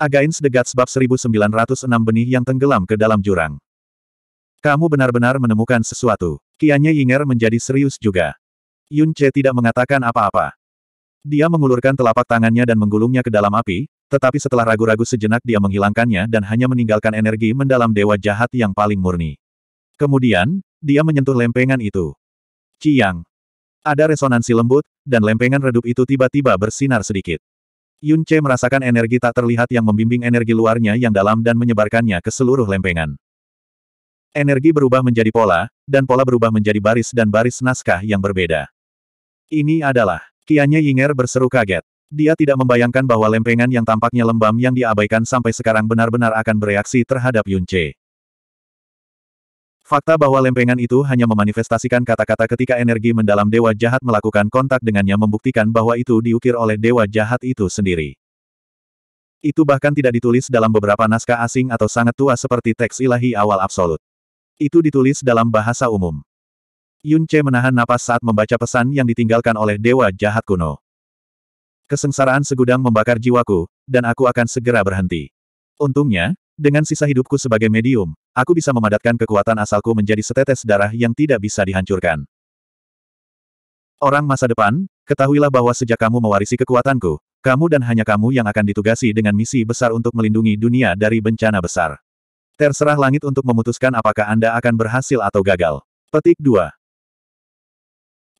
Agains Gods Sebab 1906 benih yang tenggelam ke dalam jurang. Kamu benar-benar menemukan sesuatu. Kianya Yinger menjadi serius juga. Yun Che tidak mengatakan apa-apa. Dia mengulurkan telapak tangannya dan menggulungnya ke dalam api, tetapi setelah ragu-ragu sejenak dia menghilangkannya dan hanya meninggalkan energi mendalam dewa jahat yang paling murni. Kemudian, dia menyentuh lempengan itu. Ciang. Ada resonansi lembut, dan lempengan redup itu tiba-tiba bersinar sedikit. Yun Che merasakan energi tak terlihat yang membimbing energi luarnya yang dalam dan menyebarkannya ke seluruh lempengan. Energi berubah menjadi pola, dan pola berubah menjadi baris dan baris naskah yang berbeda. Ini adalah, Kianye Yinger berseru kaget. Dia tidak membayangkan bahwa lempengan yang tampaknya lembam yang diabaikan sampai sekarang benar-benar akan bereaksi terhadap Yun Che. Fakta bahwa lempengan itu hanya memanifestasikan kata-kata ketika energi mendalam dewa jahat melakukan kontak dengannya membuktikan bahwa itu diukir oleh dewa jahat itu sendiri. Itu bahkan tidak ditulis dalam beberapa naskah asing atau sangat tua seperti teks ilahi awal absolut. Itu ditulis dalam bahasa umum. Yun Che menahan napas saat membaca pesan yang ditinggalkan oleh dewa jahat kuno. Kesengsaraan segudang membakar jiwaku, dan aku akan segera berhenti. Untungnya, dengan sisa hidupku sebagai medium, aku bisa memadatkan kekuatan asalku menjadi setetes darah yang tidak bisa dihancurkan. Orang masa depan, ketahuilah bahwa sejak kamu mewarisi kekuatanku, kamu dan hanya kamu yang akan ditugasi dengan misi besar untuk melindungi dunia dari bencana besar. Terserah langit untuk memutuskan apakah Anda akan berhasil atau gagal. Petik 2.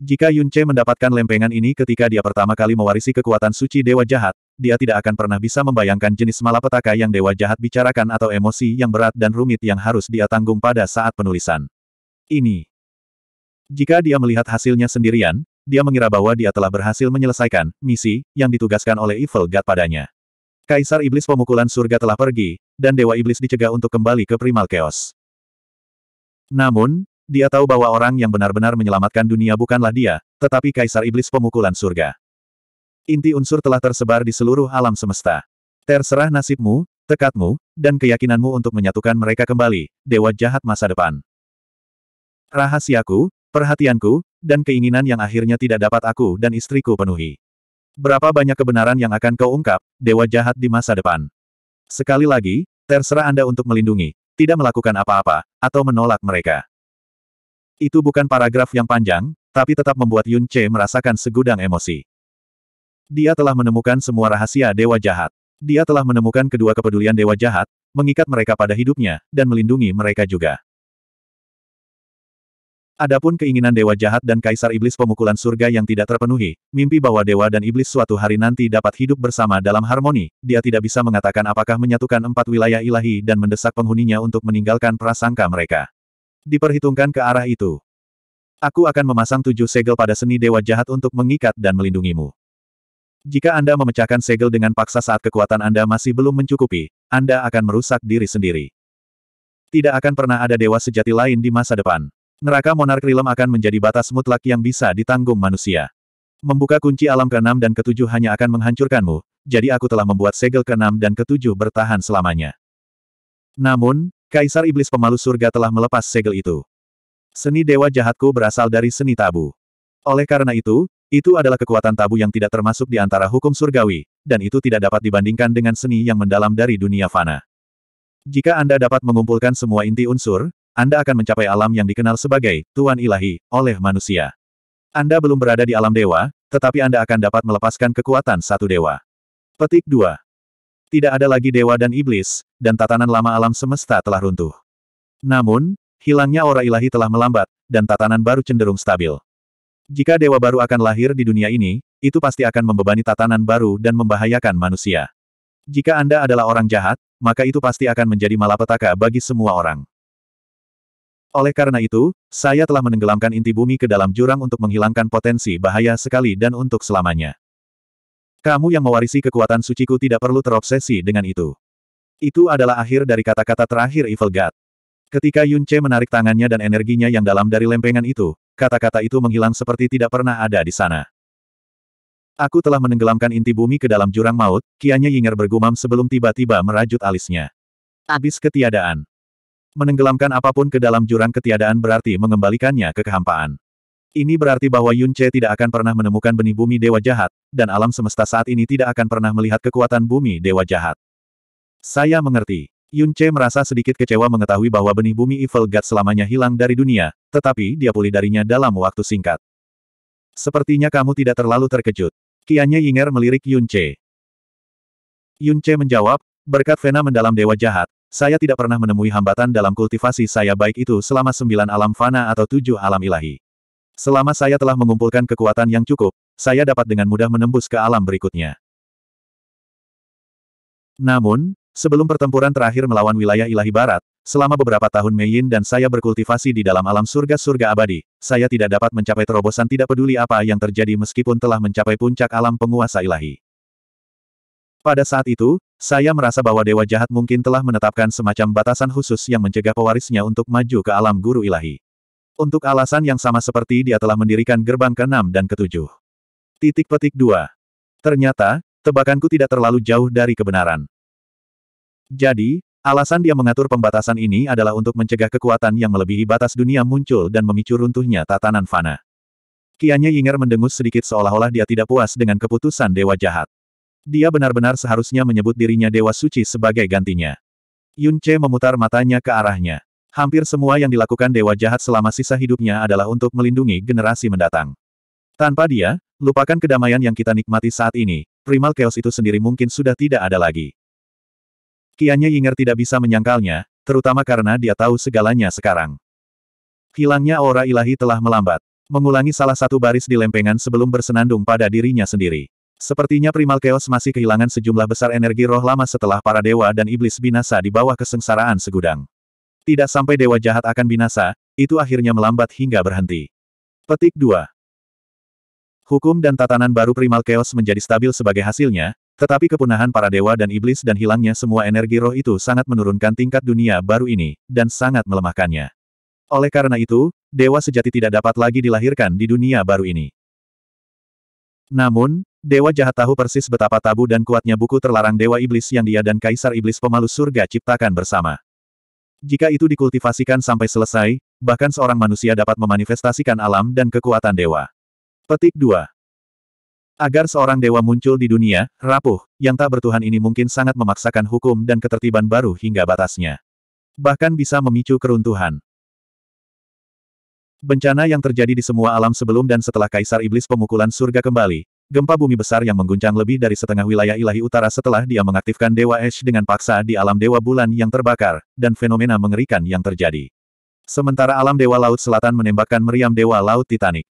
Jika Yun Che mendapatkan lempengan ini ketika dia pertama kali mewarisi kekuatan suci Dewa Jahat, dia tidak akan pernah bisa membayangkan jenis malapetaka yang Dewa Jahat bicarakan atau emosi yang berat dan rumit yang harus dia tanggung pada saat penulisan. Ini. Jika dia melihat hasilnya sendirian, dia mengira bahwa dia telah berhasil menyelesaikan misi yang ditugaskan oleh Evil God padanya. Kaisar Iblis Pemukulan Surga telah pergi, dan Dewa Iblis dicegah untuk kembali ke Primal Chaos. Namun, dia tahu bahwa orang yang benar-benar menyelamatkan dunia bukanlah dia, tetapi Kaisar Iblis Pemukulan Surga. Inti unsur telah tersebar di seluruh alam semesta. Terserah nasibmu, tekadmu, dan keyakinanmu untuk menyatukan mereka kembali, dewa jahat masa depan. Rahasiaku, perhatianku, dan keinginan yang akhirnya tidak dapat aku dan istriku penuhi. Berapa banyak kebenaran yang akan kau ungkap, dewa jahat di masa depan? Sekali lagi, terserah Anda untuk melindungi, tidak melakukan apa-apa, atau menolak mereka. Itu bukan paragraf yang panjang, tapi tetap membuat Yun Che merasakan segudang emosi. Dia telah menemukan semua rahasia Dewa Jahat. Dia telah menemukan kedua kepedulian Dewa Jahat, mengikat mereka pada hidupnya, dan melindungi mereka juga. Adapun keinginan Dewa Jahat dan Kaisar Iblis Pemukulan Surga yang tidak terpenuhi, mimpi bahwa Dewa dan Iblis suatu hari nanti dapat hidup bersama dalam harmoni, dia tidak bisa mengatakan apakah menyatukan empat wilayah ilahi dan mendesak penghuninya untuk meninggalkan prasangka mereka. Diperhitungkan ke arah itu. Aku akan memasang tujuh segel pada seni dewa jahat untuk mengikat dan melindungimu. Jika Anda memecahkan segel dengan paksa saat kekuatan Anda masih belum mencukupi, Anda akan merusak diri sendiri. Tidak akan pernah ada dewa sejati lain di masa depan. Neraka Monark Rilem akan menjadi batas mutlak yang bisa ditanggung manusia. Membuka kunci alam ke-6 dan ke-7 hanya akan menghancurkanmu, jadi aku telah membuat segel ke-6 dan ke-7 bertahan selamanya. Namun, Kaisar Iblis Pemalu Surga telah melepas segel itu. Seni Dewa Jahatku berasal dari seni tabu. Oleh karena itu, itu adalah kekuatan tabu yang tidak termasuk di antara hukum surgawi, dan itu tidak dapat dibandingkan dengan seni yang mendalam dari dunia fana. Jika Anda dapat mengumpulkan semua inti unsur, Anda akan mencapai alam yang dikenal sebagai Tuan Ilahi oleh manusia. Anda belum berada di alam dewa, tetapi Anda akan dapat melepaskan kekuatan satu dewa. Petik 2. Tidak ada lagi dewa dan iblis, dan tatanan lama alam semesta telah runtuh. Namun, hilangnya aura ilahi telah melambat, dan tatanan baru cenderung stabil. Jika dewa baru akan lahir di dunia ini, itu pasti akan membebani tatanan baru dan membahayakan manusia. Jika Anda adalah orang jahat, maka itu pasti akan menjadi malapetaka bagi semua orang. Oleh karena itu, saya telah menenggelamkan inti bumi ke dalam jurang untuk menghilangkan potensi bahaya sekali dan untuk selamanya. Kamu yang mewarisi kekuatan suciku tidak perlu terobsesi dengan itu. Itu adalah akhir dari kata-kata terakhir Evil God. Ketika Yun Che menarik tangannya dan energinya yang dalam dari lempengan itu, kata-kata itu menghilang seperti tidak pernah ada di sana. Aku telah menenggelamkan inti bumi ke dalam jurang maut, kianya Yinger bergumam sebelum tiba-tiba merajut alisnya. Abis ketiadaan. Menenggelamkan apapun ke dalam jurang ketiadaan berarti mengembalikannya ke kehampaan. Ini berarti bahwa Yun Che tidak akan pernah menemukan benih bumi dewa jahat, dan alam semesta saat ini tidak akan pernah melihat kekuatan bumi dewa jahat. Saya mengerti. Yun Che merasa sedikit kecewa mengetahui bahwa benih bumi Evil God selamanya hilang dari dunia, tetapi dia pulih darinya dalam waktu singkat. Sepertinya kamu tidak terlalu terkejut. Kianya Yinger melirik Yun Che. Yun Che menjawab, berkat Vena mendalam Dewa Jahat, saya tidak pernah menemui hambatan dalam kultivasi saya baik itu selama sembilan alam fana atau tujuh alam ilahi. Selama saya telah mengumpulkan kekuatan yang cukup, saya dapat dengan mudah menembus ke alam berikutnya. Namun, sebelum pertempuran terakhir melawan wilayah ilahi barat, selama beberapa tahun Meiyin dan saya berkultivasi di dalam alam surga-surga abadi, saya tidak dapat mencapai terobosan tidak peduli apa yang terjadi meskipun telah mencapai puncak alam penguasa ilahi. Pada saat itu, saya merasa bahwa Dewa Jahat mungkin telah menetapkan semacam batasan khusus yang mencegah pewarisnya untuk maju ke alam guru ilahi. Untuk alasan yang sama seperti dia telah mendirikan gerbang ke-6 dan ke-7. Titik petik 2. Ternyata, tebakanku tidak terlalu jauh dari kebenaran. Jadi, alasan dia mengatur pembatasan ini adalah untuk mencegah kekuatan yang melebihi batas dunia muncul dan memicu runtuhnya tatanan fana. Kianya Yinger mendengus sedikit seolah-olah dia tidak puas dengan keputusan dewa jahat. Dia benar-benar seharusnya menyebut dirinya dewa suci sebagai gantinya. Yun Che memutar matanya ke arahnya. Hampir semua yang dilakukan dewa jahat selama sisa hidupnya adalah untuk melindungi generasi mendatang. Tanpa dia, lupakan kedamaian yang kita nikmati saat ini, primal chaos itu sendiri mungkin sudah tidak ada lagi. Kianya Yinger tidak bisa menyangkalnya, terutama karena dia tahu segalanya sekarang. Hilangnya aura ilahi telah melambat, mengulangi salah satu baris di lempengan sebelum bersenandung pada dirinya sendiri. Sepertinya primal chaos masih kehilangan sejumlah besar energi roh lama setelah para dewa dan iblis binasa di bawah kesengsaraan segudang. Tidak sampai dewa jahat akan binasa, itu akhirnya melambat hingga berhenti. Petik 2. Hukum dan tatanan baru primal chaos menjadi stabil sebagai hasilnya, tetapi kepunahan para dewa dan iblis dan hilangnya semua energi roh itu sangat menurunkan tingkat dunia baru ini, dan sangat melemahkannya. Oleh karena itu, dewa sejati tidak dapat lagi dilahirkan di dunia baru ini. Namun, dewa jahat tahu persis betapa tabu dan kuatnya buku terlarang dewa iblis yang dia dan kaisar iblis pemalu surga ciptakan bersama. Jika itu dikultivasikan sampai selesai, bahkan seorang manusia dapat memanifestasikan alam dan kekuatan dewa. Petik 2. Agar seorang dewa muncul di dunia, rapuh, yang tak bertuhan ini mungkin sangat memaksakan hukum dan ketertiban baru hingga batasnya. Bahkan bisa memicu keruntuhan. Bencana yang terjadi di semua alam sebelum dan setelah Kaisar Iblis pemukulan surga kembali, Gempa bumi besar yang mengguncang lebih dari setengah wilayah ilahi utara setelah dia mengaktifkan Dewa Es dengan paksa di alam Dewa Bulan yang terbakar, dan fenomena mengerikan yang terjadi. Sementara alam Dewa Laut Selatan menembakkan meriam Dewa Laut Titanic.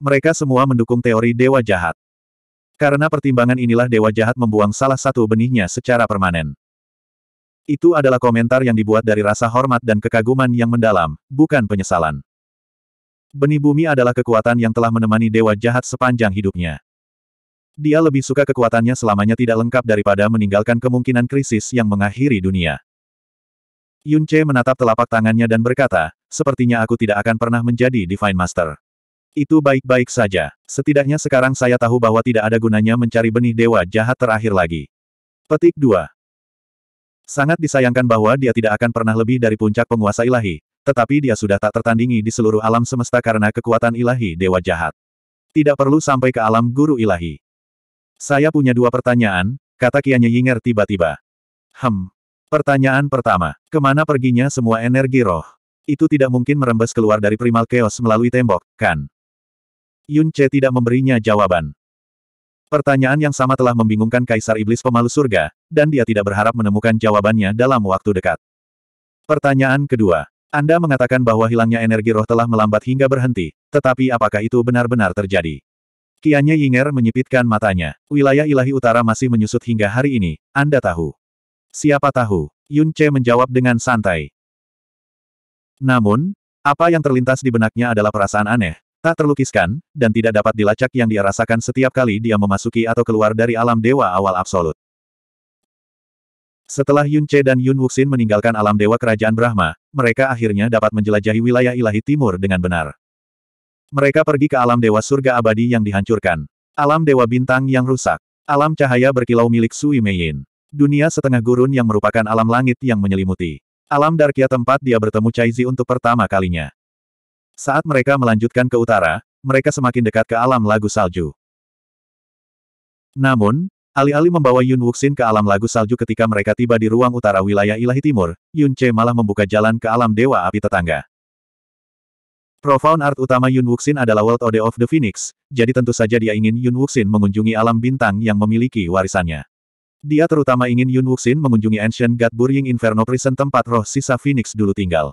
Mereka semua mendukung teori Dewa Jahat. Karena pertimbangan inilah Dewa Jahat membuang salah satu benihnya secara permanen. Itu adalah komentar yang dibuat dari rasa hormat dan kekaguman yang mendalam, bukan penyesalan. Benih bumi adalah kekuatan yang telah menemani Dewa Jahat sepanjang hidupnya. Dia lebih suka kekuatannya selamanya tidak lengkap daripada meninggalkan kemungkinan krisis yang mengakhiri dunia. Yun Che menatap telapak tangannya dan berkata, sepertinya aku tidak akan pernah menjadi Divine Master. Itu baik-baik saja. Setidaknya sekarang saya tahu bahwa tidak ada gunanya mencari benih dewa jahat terakhir lagi. Petik 2. Sangat disayangkan bahwa dia tidak akan pernah lebih dari puncak penguasa ilahi, tetapi dia sudah tak tertandingi di seluruh alam semesta karena kekuatan ilahi dewa jahat. Tidak perlu sampai ke alam guru ilahi. Saya punya dua pertanyaan, kata Kianya Yinger tiba-tiba. Hem. Pertanyaan pertama, kemana perginya semua energi roh? Itu tidak mungkin merembes keluar dari primal chaos melalui tembok, kan? Yun Che tidak memberinya jawaban. Pertanyaan yang sama telah membingungkan Kaisar Iblis Pemalu Surga, dan dia tidak berharap menemukan jawabannya dalam waktu dekat. Pertanyaan kedua, Anda mengatakan bahwa hilangnya energi roh telah melambat hingga berhenti, tetapi apakah itu benar-benar terjadi? Kianya Yinger menyipitkan matanya. Wilayah ilahi utara masih menyusut hingga hari ini, Anda tahu. Siapa tahu? Yun Che menjawab dengan santai. Namun, apa yang terlintas di benaknya adalah perasaan aneh, tak terlukiskan, dan tidak dapat dilacak yang dia rasakan setiap kali dia memasuki atau keluar dari alam dewa awal absolut. Setelah Yun Che dan Yun Wuxin meninggalkan alam dewa kerajaan Brahma, mereka akhirnya dapat menjelajahi wilayah ilahi timur dengan benar. Mereka pergi ke alam dewa surga abadi yang dihancurkan. Alam dewa bintang yang rusak. Alam cahaya berkilau milik Sui Meiyin. Dunia setengah gurun yang merupakan alam langit yang menyelimuti. Alam Darkia tempat dia bertemu Zi untuk pertama kalinya. Saat mereka melanjutkan ke utara, mereka semakin dekat ke alam lagu salju. Namun, alih-alih membawa Yun Wuxin ke alam lagu salju ketika mereka tiba di ruang utara wilayah ilahi timur, Yun Che malah membuka jalan ke alam dewa api tetangga. Profound art utama Yun Wuxin adalah World Ode of the Phoenix, jadi tentu saja dia ingin Yun Wuxin mengunjungi alam bintang yang memiliki warisannya. Dia terutama ingin Yun Wuxin mengunjungi Ancient God Burying Inferno Prison tempat roh sisa Phoenix dulu tinggal.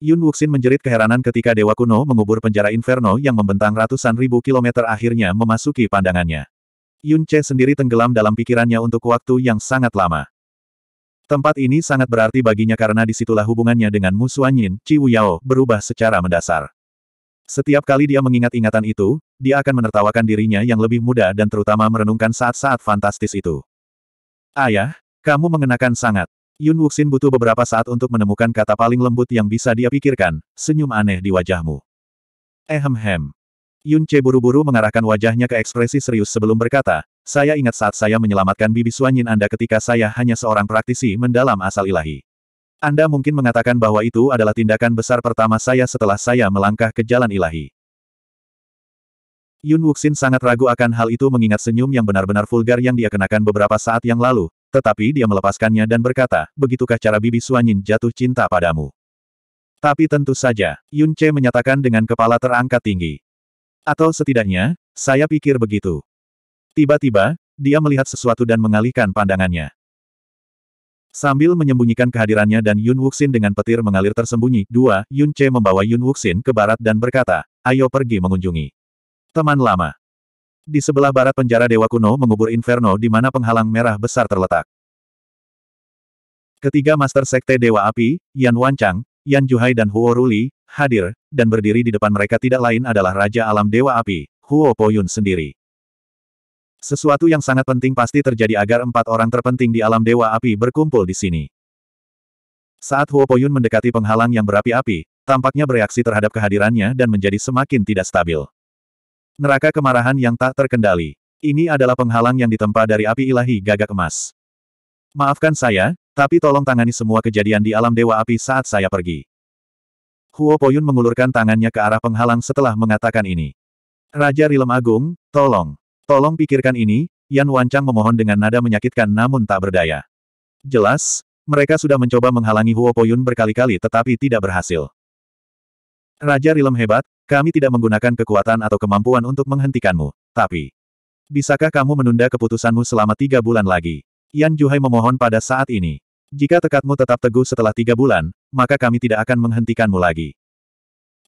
Yun Wuxin menjerit keheranan ketika Dewa Kuno mengubur penjara Inferno yang membentang ratusan ribu kilometer akhirnya memasuki pandangannya. Yun Che sendiri tenggelam dalam pikirannya untuk waktu yang sangat lama. Tempat ini sangat berarti baginya karena disitulah hubungannya dengan Musuanyin, Ci Yao, berubah secara mendasar. Setiap kali dia mengingat ingatan itu, dia akan menertawakan dirinya yang lebih muda dan terutama merenungkan saat-saat fantastis itu. Ayah, kamu mengenakan sangat. Yun Wuxin butuh beberapa saat untuk menemukan kata paling lembut yang bisa dia pikirkan, senyum aneh di wajahmu. Ehem-hem. Yun Che buru-buru mengarahkan wajahnya ke ekspresi serius sebelum berkata, saya ingat saat saya menyelamatkan bibi Suanyin Anda ketika saya hanya seorang praktisi mendalam asal ilahi. Anda mungkin mengatakan bahwa itu adalah tindakan besar pertama saya setelah saya melangkah ke jalan ilahi. Yun Wuxin sangat ragu akan hal itu mengingat senyum yang benar-benar vulgar yang dia kenakan beberapa saat yang lalu, tetapi dia melepaskannya dan berkata, begitukah cara bibi Suanyin jatuh cinta padamu? Tapi tentu saja, Yun Che menyatakan dengan kepala terangkat tinggi. Atau setidaknya, saya pikir begitu. Tiba-tiba, dia melihat sesuatu dan mengalihkan pandangannya. Sambil menyembunyikan kehadirannya dan Yun Wuxin dengan petir mengalir tersembunyi, dua, Yun Che membawa Yun Wuxin ke barat dan berkata, ayo pergi mengunjungi. Teman lama. Di sebelah barat penjara Dewa Kuno mengubur Inferno di mana penghalang merah besar terletak. Ketiga Master Sekte Dewa Api, Yan Wancang, Yan Juhai dan Huo Ruli, hadir, dan berdiri di depan mereka tidak lain adalah Raja Alam Dewa Api, Huo Poyun sendiri. Sesuatu yang sangat penting pasti terjadi agar empat orang terpenting di alam Dewa Api berkumpul di sini. Saat Huo Poyun mendekati penghalang yang berapi-api, tampaknya bereaksi terhadap kehadirannya dan menjadi semakin tidak stabil. Neraka kemarahan yang tak terkendali. Ini adalah penghalang yang ditempa dari api ilahi gagak emas. Maafkan saya, tapi tolong tangani semua kejadian di alam Dewa Api saat saya pergi. Huo Poyun mengulurkan tangannya ke arah penghalang setelah mengatakan ini. Raja Rilem Agung, tolong. Tolong pikirkan ini, Yan Wancang memohon dengan nada menyakitkan namun tak berdaya. Jelas, mereka sudah mencoba menghalangi Huo Poyun berkali-kali tetapi tidak berhasil. Raja Rilem hebat, kami tidak menggunakan kekuatan atau kemampuan untuk menghentikanmu, tapi... Bisakah kamu menunda keputusanmu selama tiga bulan lagi? Yan Juhai memohon pada saat ini. Jika tekadmu tetap teguh setelah tiga bulan, maka kami tidak akan menghentikanmu lagi.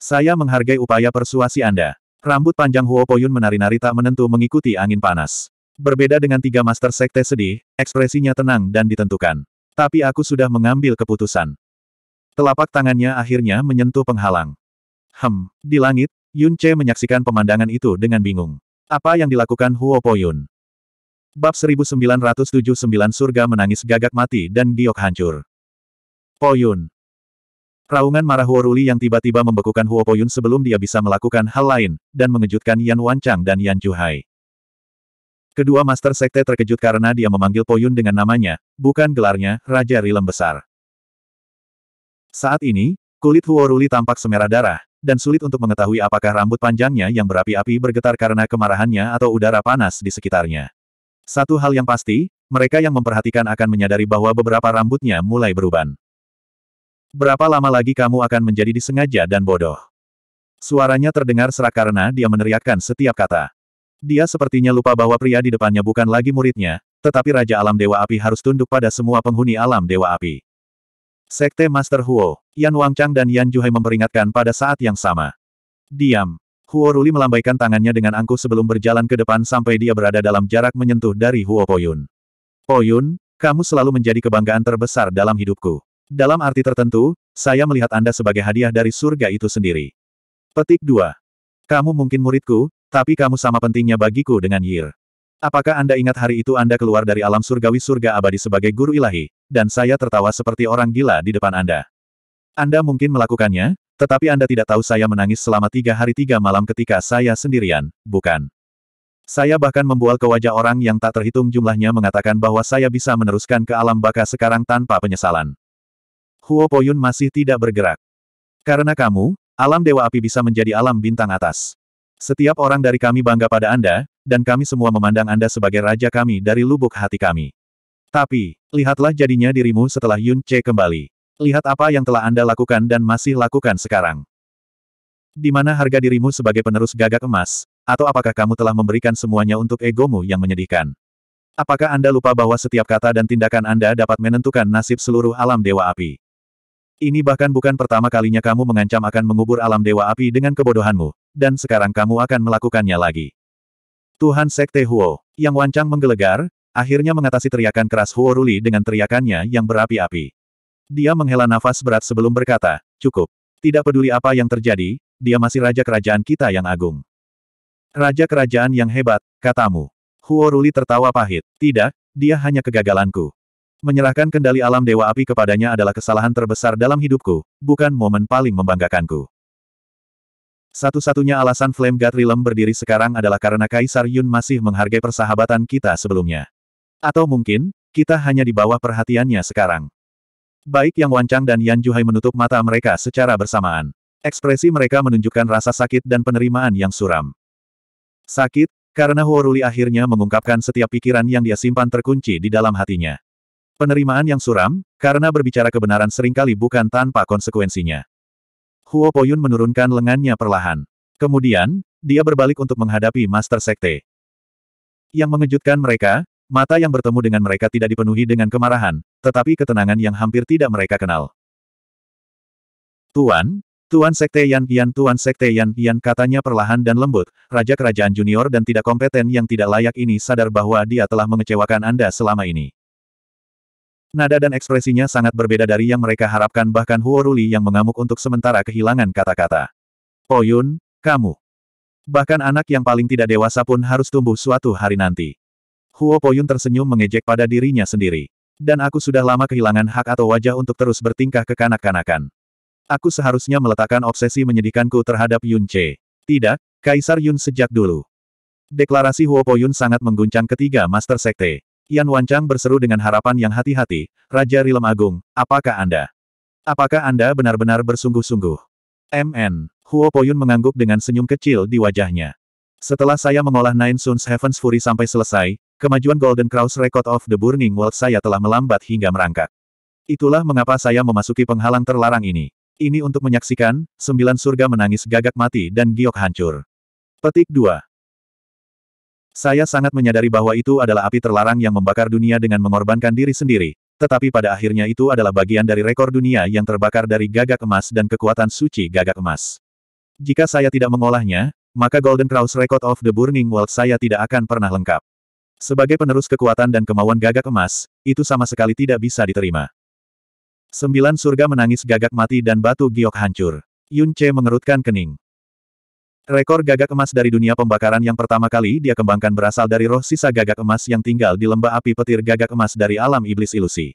Saya menghargai upaya persuasi Anda. Rambut panjang Huo Poyun menari-nari tak menentu mengikuti angin panas. Berbeda dengan tiga master sekte sedih, ekspresinya tenang dan ditentukan. Tapi aku sudah mengambil keputusan. Telapak tangannya akhirnya menyentuh penghalang. Hem, di langit, Yun Che menyaksikan pemandangan itu dengan bingung. Apa yang dilakukan Huo Poyun? Bab 1979 Surga Menangis Gagak Mati dan Giok Hancur. Poyun, Raungan marah Huoruli yang tiba-tiba membekukan Huo Poyun sebelum dia bisa melakukan hal lain, dan mengejutkan Yan Wancang dan Yan Juhai. Kedua Master Sekte terkejut karena dia memanggil Poyun dengan namanya, bukan gelarnya, Raja Rilem Besar. Saat ini, kulit Huoruli tampak semerah darah, dan sulit untuk mengetahui apakah rambut panjangnya yang berapi-api bergetar karena kemarahannya atau udara panas di sekitarnya. Satu hal yang pasti, mereka yang memperhatikan akan menyadari bahwa beberapa rambutnya mulai berubah. Berapa lama lagi kamu akan menjadi disengaja dan bodoh? Suaranya terdengar serak karena dia meneriakkan setiap kata. Dia sepertinya lupa bahwa pria di depannya bukan lagi muridnya, tetapi Raja Alam Dewa Api harus tunduk pada semua penghuni Alam Dewa Api. Sekte Master Huo, Yan Wangchang dan Yan Juhai memperingatkan pada saat yang sama. Diam. Huo Ruli melambaikan tangannya dengan angkuh sebelum berjalan ke depan sampai dia berada dalam jarak menyentuh dari Huo Poyun. Poyun, kamu selalu menjadi kebanggaan terbesar dalam hidupku. Dalam arti tertentu, saya melihat Anda sebagai hadiah dari surga itu sendiri. Petik 2. Kamu mungkin muridku, tapi kamu sama pentingnya bagiku dengan Yir. Apakah Anda ingat hari itu Anda keluar dari alam surgawi surga abadi sebagai guru ilahi, dan saya tertawa seperti orang gila di depan Anda? Anda mungkin melakukannya, tetapi Anda tidak tahu saya menangis selama tiga hari tiga malam ketika saya sendirian, bukan? Saya bahkan membual ke wajah orang yang tak terhitung jumlahnya mengatakan bahwa saya bisa meneruskan ke alam baka sekarang tanpa penyesalan. Huo Poyun masih tidak bergerak. Karena kamu, alam Dewa Api bisa menjadi alam bintang atas. Setiap orang dari kami bangga pada Anda, dan kami semua memandang Anda sebagai raja kami dari lubuk hati kami. Tapi, lihatlah jadinya dirimu setelah Yun Che kembali. Lihat apa yang telah Anda lakukan dan masih lakukan sekarang. Di mana harga dirimu sebagai penerus gagak emas, atau apakah kamu telah memberikan semuanya untuk egomu yang menyedihkan? Apakah Anda lupa bahwa setiap kata dan tindakan Anda dapat menentukan nasib seluruh alam Dewa Api? Ini bahkan bukan pertama kalinya kamu mengancam akan mengubur alam dewa api dengan kebodohanmu, dan sekarang kamu akan melakukannya lagi. Tuhan Sekte Huo, yang wancang menggelegar, akhirnya mengatasi teriakan keras Huo Ruli dengan teriakannya yang berapi-api. Dia menghela nafas berat sebelum berkata, cukup. Tidak peduli apa yang terjadi, dia masih raja kerajaan kita yang agung. Raja kerajaan yang hebat, katamu. Huo Ruli tertawa pahit. Tidak, dia hanya kegagalanku. Menyerahkan kendali alam Dewa Api kepadanya adalah kesalahan terbesar dalam hidupku, bukan momen paling membanggakanku. Satu-satunya alasan Flame God Realm berdiri sekarang adalah karena Kaisar Yun masih menghargai persahabatan kita sebelumnya. Atau mungkin, kita hanya di bawah perhatiannya sekarang. Baik Yang Wancang dan Yan Juhai menutup mata mereka secara bersamaan. Ekspresi mereka menunjukkan rasa sakit dan penerimaan yang suram. Sakit, karena Huoruli akhirnya mengungkapkan setiap pikiran yang dia simpan terkunci di dalam hatinya. Penerimaan yang suram, karena berbicara kebenaran seringkali bukan tanpa konsekuensinya. Huo Poyun menurunkan lengannya perlahan. Kemudian, dia berbalik untuk menghadapi Master Sekte. Yang mengejutkan mereka, mata yang bertemu dengan mereka tidak dipenuhi dengan kemarahan, tetapi ketenangan yang hampir tidak mereka kenal. Tuan, Tuan Sekte Yan Yan Tuan Sekte Yan Yan katanya perlahan dan lembut, Raja Kerajaan Junior dan tidak kompeten yang tidak layak ini sadar bahwa dia telah mengecewakan Anda selama ini. Nada dan ekspresinya sangat berbeda dari yang mereka harapkan bahkan Huo Ruli yang mengamuk untuk sementara kehilangan kata-kata. Poyun, oh kamu. Bahkan anak yang paling tidak dewasa pun harus tumbuh suatu hari nanti. Huo Poyun tersenyum mengejek pada dirinya sendiri. Dan aku sudah lama kehilangan hak atau wajah untuk terus bertingkah kekanak-kanakan. Aku seharusnya meletakkan obsesi menyedihkanku terhadap Yun Che. Tidak, Kaisar Yun sejak dulu. Deklarasi Huo Poyun sangat mengguncang ketiga Master Sekte. Yan Wancang berseru dengan harapan yang hati-hati, Raja Rilem Agung, apakah Anda? Apakah Anda benar-benar bersungguh-sungguh? MN, Huo Poyun mengangguk dengan senyum kecil di wajahnya. Setelah saya mengolah Nine Suns Heaven's Fury sampai selesai, kemajuan Golden Cross Record of the Burning World saya telah melambat hingga merangkak. Itulah mengapa saya memasuki penghalang terlarang ini. Ini untuk menyaksikan, sembilan surga menangis gagak mati dan giok hancur. Petik 2. Saya sangat menyadari bahwa itu adalah api terlarang yang membakar dunia dengan mengorbankan diri sendiri, tetapi pada akhirnya itu adalah bagian dari rekor dunia yang terbakar dari gagak emas dan kekuatan suci gagak emas. Jika saya tidak mengolahnya, maka Golden Cross Record of the Burning World saya tidak akan pernah lengkap. Sebagai penerus kekuatan dan kemauan gagak emas, itu sama sekali tidak bisa diterima. Sembilan surga menangis gagak mati dan batu giok hancur. Yun Che mengerutkan kening. Rekor gagak emas dari dunia pembakaran yang pertama kali dia kembangkan berasal dari roh sisa gagak emas yang tinggal di lembah api petir gagak emas dari alam iblis ilusi.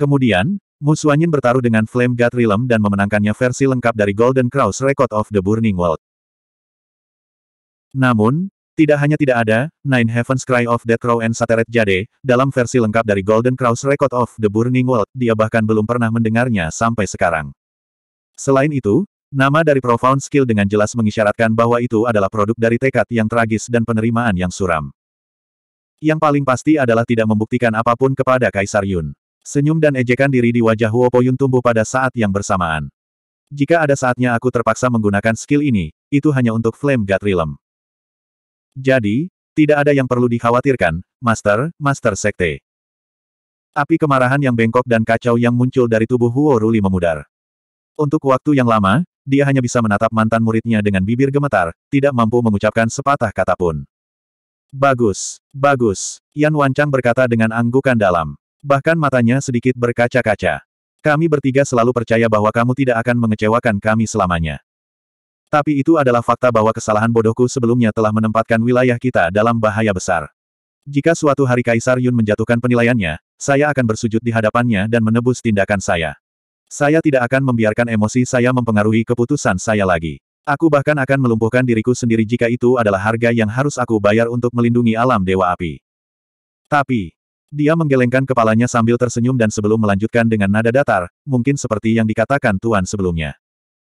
Kemudian, Musuanyin bertaruh dengan Flame God Realm dan memenangkannya versi lengkap dari Golden Cross Record of the Burning World. Namun, tidak hanya tidak ada, Nine Heavens Cry of Death Crow and Sateret Jade, dalam versi lengkap dari Golden Cross Record of the Burning World, dia bahkan belum pernah mendengarnya sampai sekarang. Selain itu, Nama dari Profound Skill dengan jelas mengisyaratkan bahwa itu adalah produk dari tekad yang tragis dan penerimaan yang suram. Yang paling pasti adalah tidak membuktikan apapun kepada Kaisar Yun. Senyum dan ejekan diri di wajah Huo Poyun tumbuh pada saat yang bersamaan. Jika ada saatnya aku terpaksa menggunakan skill ini, itu hanya untuk Flame God Realm. Jadi, tidak ada yang perlu dikhawatirkan, Master, Master Sekte. Api kemarahan yang bengkok dan kacau yang muncul dari tubuh Huo Ruli memudar. Untuk waktu yang lama, dia hanya bisa menatap mantan muridnya dengan bibir gemetar, tidak mampu mengucapkan sepatah kata pun. Bagus, bagus, Yan Wancang berkata dengan anggukan dalam. Bahkan matanya sedikit berkaca-kaca. Kami bertiga selalu percaya bahwa kamu tidak akan mengecewakan kami selamanya. Tapi itu adalah fakta bahwa kesalahan bodohku sebelumnya telah menempatkan wilayah kita dalam bahaya besar. Jika suatu hari Kaisar Yun menjatuhkan penilaiannya, saya akan bersujud di hadapannya dan menebus tindakan saya. Saya tidak akan membiarkan emosi saya mempengaruhi keputusan saya lagi. Aku bahkan akan melumpuhkan diriku sendiri jika itu adalah harga yang harus aku bayar untuk melindungi alam Dewa Api. Tapi, dia menggelengkan kepalanya sambil tersenyum dan sebelum melanjutkan dengan nada datar, mungkin seperti yang dikatakan Tuan sebelumnya.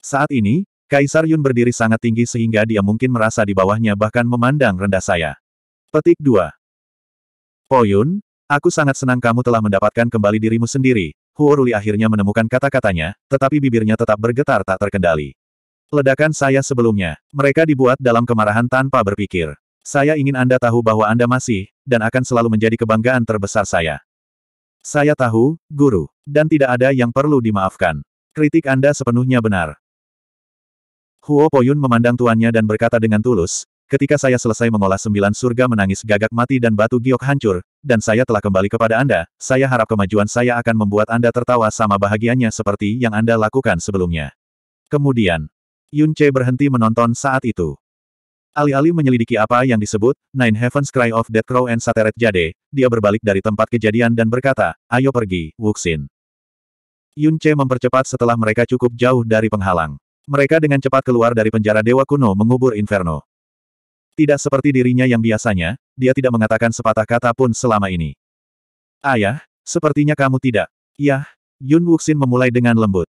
Saat ini, Kaisar Yun berdiri sangat tinggi sehingga dia mungkin merasa di bawahnya bahkan memandang rendah saya. Petik 2. Po Yun, aku sangat senang kamu telah mendapatkan kembali dirimu sendiri, Huoruli akhirnya menemukan kata-katanya, tetapi bibirnya tetap bergetar tak terkendali. Ledakan saya sebelumnya, mereka dibuat dalam kemarahan tanpa berpikir. Saya ingin Anda tahu bahwa Anda masih, dan akan selalu menjadi kebanggaan terbesar saya. Saya tahu, guru, dan tidak ada yang perlu dimaafkan. Kritik Anda sepenuhnya benar. Huo Poyun memandang tuannya dan berkata dengan tulus, Ketika saya selesai mengolah sembilan surga menangis gagak mati dan batu giok hancur, dan saya telah kembali kepada Anda, saya harap kemajuan saya akan membuat Anda tertawa sama bahagianya seperti yang Anda lakukan sebelumnya. Kemudian, Yun Che berhenti menonton saat itu. Alih-alih menyelidiki apa yang disebut Nine Heavens Cry of Death Crow and Sateret Jade, dia berbalik dari tempat kejadian dan berkata, ayo pergi, Wuxin. Yun Che mempercepat setelah mereka cukup jauh dari penghalang. Mereka dengan cepat keluar dari penjara Dewa Kuno mengubur Inferno. Tidak seperti dirinya yang biasanya, dia tidak mengatakan sepatah kata pun selama ini. Ayah, sepertinya kamu tidak. Yah, Yun Wuxin memulai dengan lembut.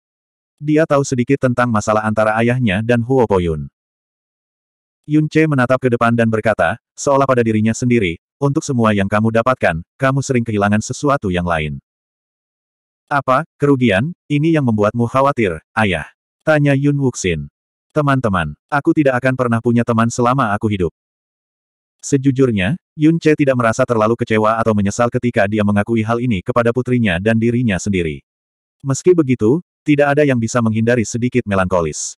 Dia tahu sedikit tentang masalah antara ayahnya dan Huo Poyun. Yun Che menatap ke depan dan berkata, seolah pada dirinya sendiri, untuk semua yang kamu dapatkan, kamu sering kehilangan sesuatu yang lain. Apa, kerugian, ini yang membuatmu khawatir, ayah? Tanya Yun Wuxin. Teman-teman, aku tidak akan pernah punya teman selama aku hidup. Sejujurnya, Yun Che tidak merasa terlalu kecewa atau menyesal ketika dia mengakui hal ini kepada putrinya dan dirinya sendiri. Meski begitu, tidak ada yang bisa menghindari sedikit melankolis.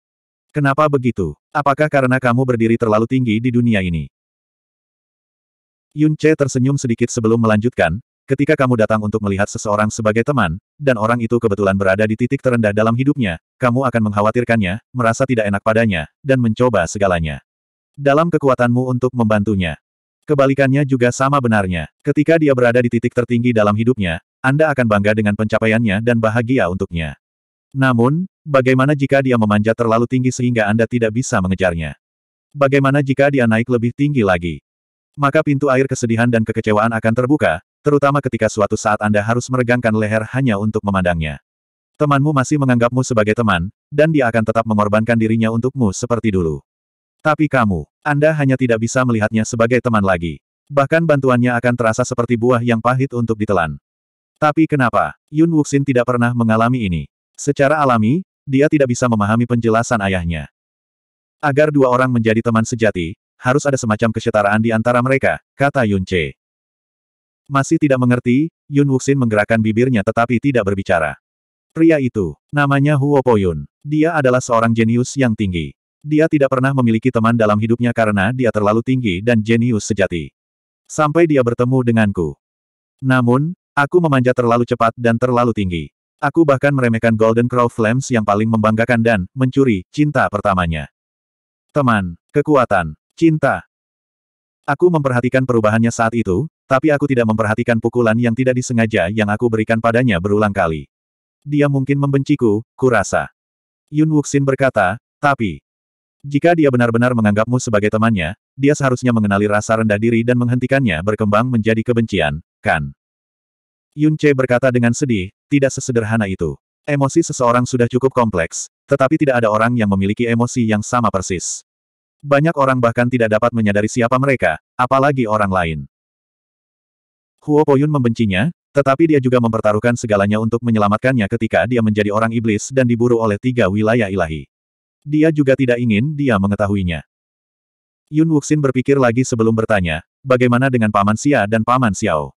Kenapa begitu? Apakah karena kamu berdiri terlalu tinggi di dunia ini? Yun Che tersenyum sedikit sebelum melanjutkan, ketika kamu datang untuk melihat seseorang sebagai teman, dan orang itu kebetulan berada di titik terendah dalam hidupnya, kamu akan mengkhawatirkannya, merasa tidak enak padanya, dan mencoba segalanya. Dalam kekuatanmu untuk membantunya. Kebalikannya juga sama benarnya. Ketika dia berada di titik tertinggi dalam hidupnya, Anda akan bangga dengan pencapaiannya dan bahagia untuknya. Namun, bagaimana jika dia memanjat terlalu tinggi sehingga Anda tidak bisa mengejarnya? Bagaimana jika dia naik lebih tinggi lagi? Maka pintu air kesedihan dan kekecewaan akan terbuka, terutama ketika suatu saat Anda harus meregangkan leher hanya untuk memandangnya. Temanmu masih menganggapmu sebagai teman, dan dia akan tetap mengorbankan dirinya untukmu seperti dulu. Tapi kamu, Anda hanya tidak bisa melihatnya sebagai teman lagi. Bahkan bantuannya akan terasa seperti buah yang pahit untuk ditelan. Tapi kenapa, Yun Wuxin tidak pernah mengalami ini? Secara alami, dia tidak bisa memahami penjelasan ayahnya. Agar dua orang menjadi teman sejati, harus ada semacam kesetaraan di antara mereka, kata Yun Che. Masih tidak mengerti, Yun Wuxin menggerakkan bibirnya tetapi tidak berbicara. Pria itu, namanya Huo Poyun. Dia adalah seorang jenius yang tinggi. Dia tidak pernah memiliki teman dalam hidupnya karena dia terlalu tinggi dan jenius sejati. Sampai dia bertemu denganku. Namun, aku memanjat terlalu cepat dan terlalu tinggi. Aku bahkan meremehkan Golden Crow Flames yang paling membanggakan dan mencuri cinta pertamanya. Teman, kekuatan, cinta. Aku memperhatikan perubahannya saat itu, tapi aku tidak memperhatikan pukulan yang tidak disengaja yang aku berikan padanya berulang kali. Dia mungkin membenciku, kurasa. Yun Wuxin berkata, tapi... Jika dia benar-benar menganggapmu sebagai temannya, dia seharusnya mengenali rasa rendah diri dan menghentikannya berkembang menjadi kebencian, kan? Yun Che berkata dengan sedih, tidak sesederhana itu. Emosi seseorang sudah cukup kompleks, tetapi tidak ada orang yang memiliki emosi yang sama persis. Banyak orang bahkan tidak dapat menyadari siapa mereka, apalagi orang lain. Huo Poyun membencinya, tetapi dia juga mempertaruhkan segalanya untuk menyelamatkannya ketika dia menjadi orang iblis dan diburu oleh tiga wilayah ilahi. Dia juga tidak ingin dia mengetahuinya. Yun Wuxin berpikir lagi sebelum bertanya, bagaimana dengan Paman Xia dan Paman Xiao?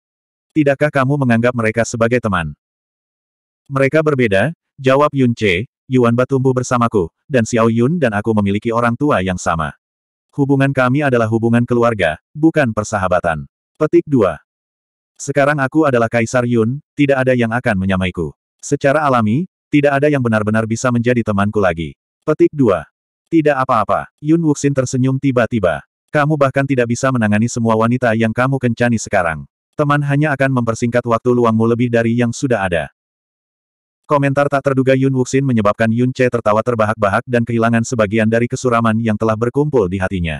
Tidakkah kamu menganggap mereka sebagai teman? Mereka berbeda, jawab Yun Che, Yuan Ba tumbuh bersamaku, dan Xiao Yun dan aku memiliki orang tua yang sama. Hubungan kami adalah hubungan keluarga, bukan persahabatan. Petik 2. Sekarang aku adalah Kaisar Yun, tidak ada yang akan menyamaiku. Secara alami, tidak ada yang benar-benar bisa menjadi temanku lagi. Petik 2. Tidak apa-apa, Yun Wuxin tersenyum tiba-tiba. Kamu bahkan tidak bisa menangani semua wanita yang kamu kencani sekarang. Teman hanya akan mempersingkat waktu luangmu lebih dari yang sudah ada. Komentar tak terduga Yun Wuxin menyebabkan Yun Che tertawa terbahak-bahak dan kehilangan sebagian dari kesuraman yang telah berkumpul di hatinya.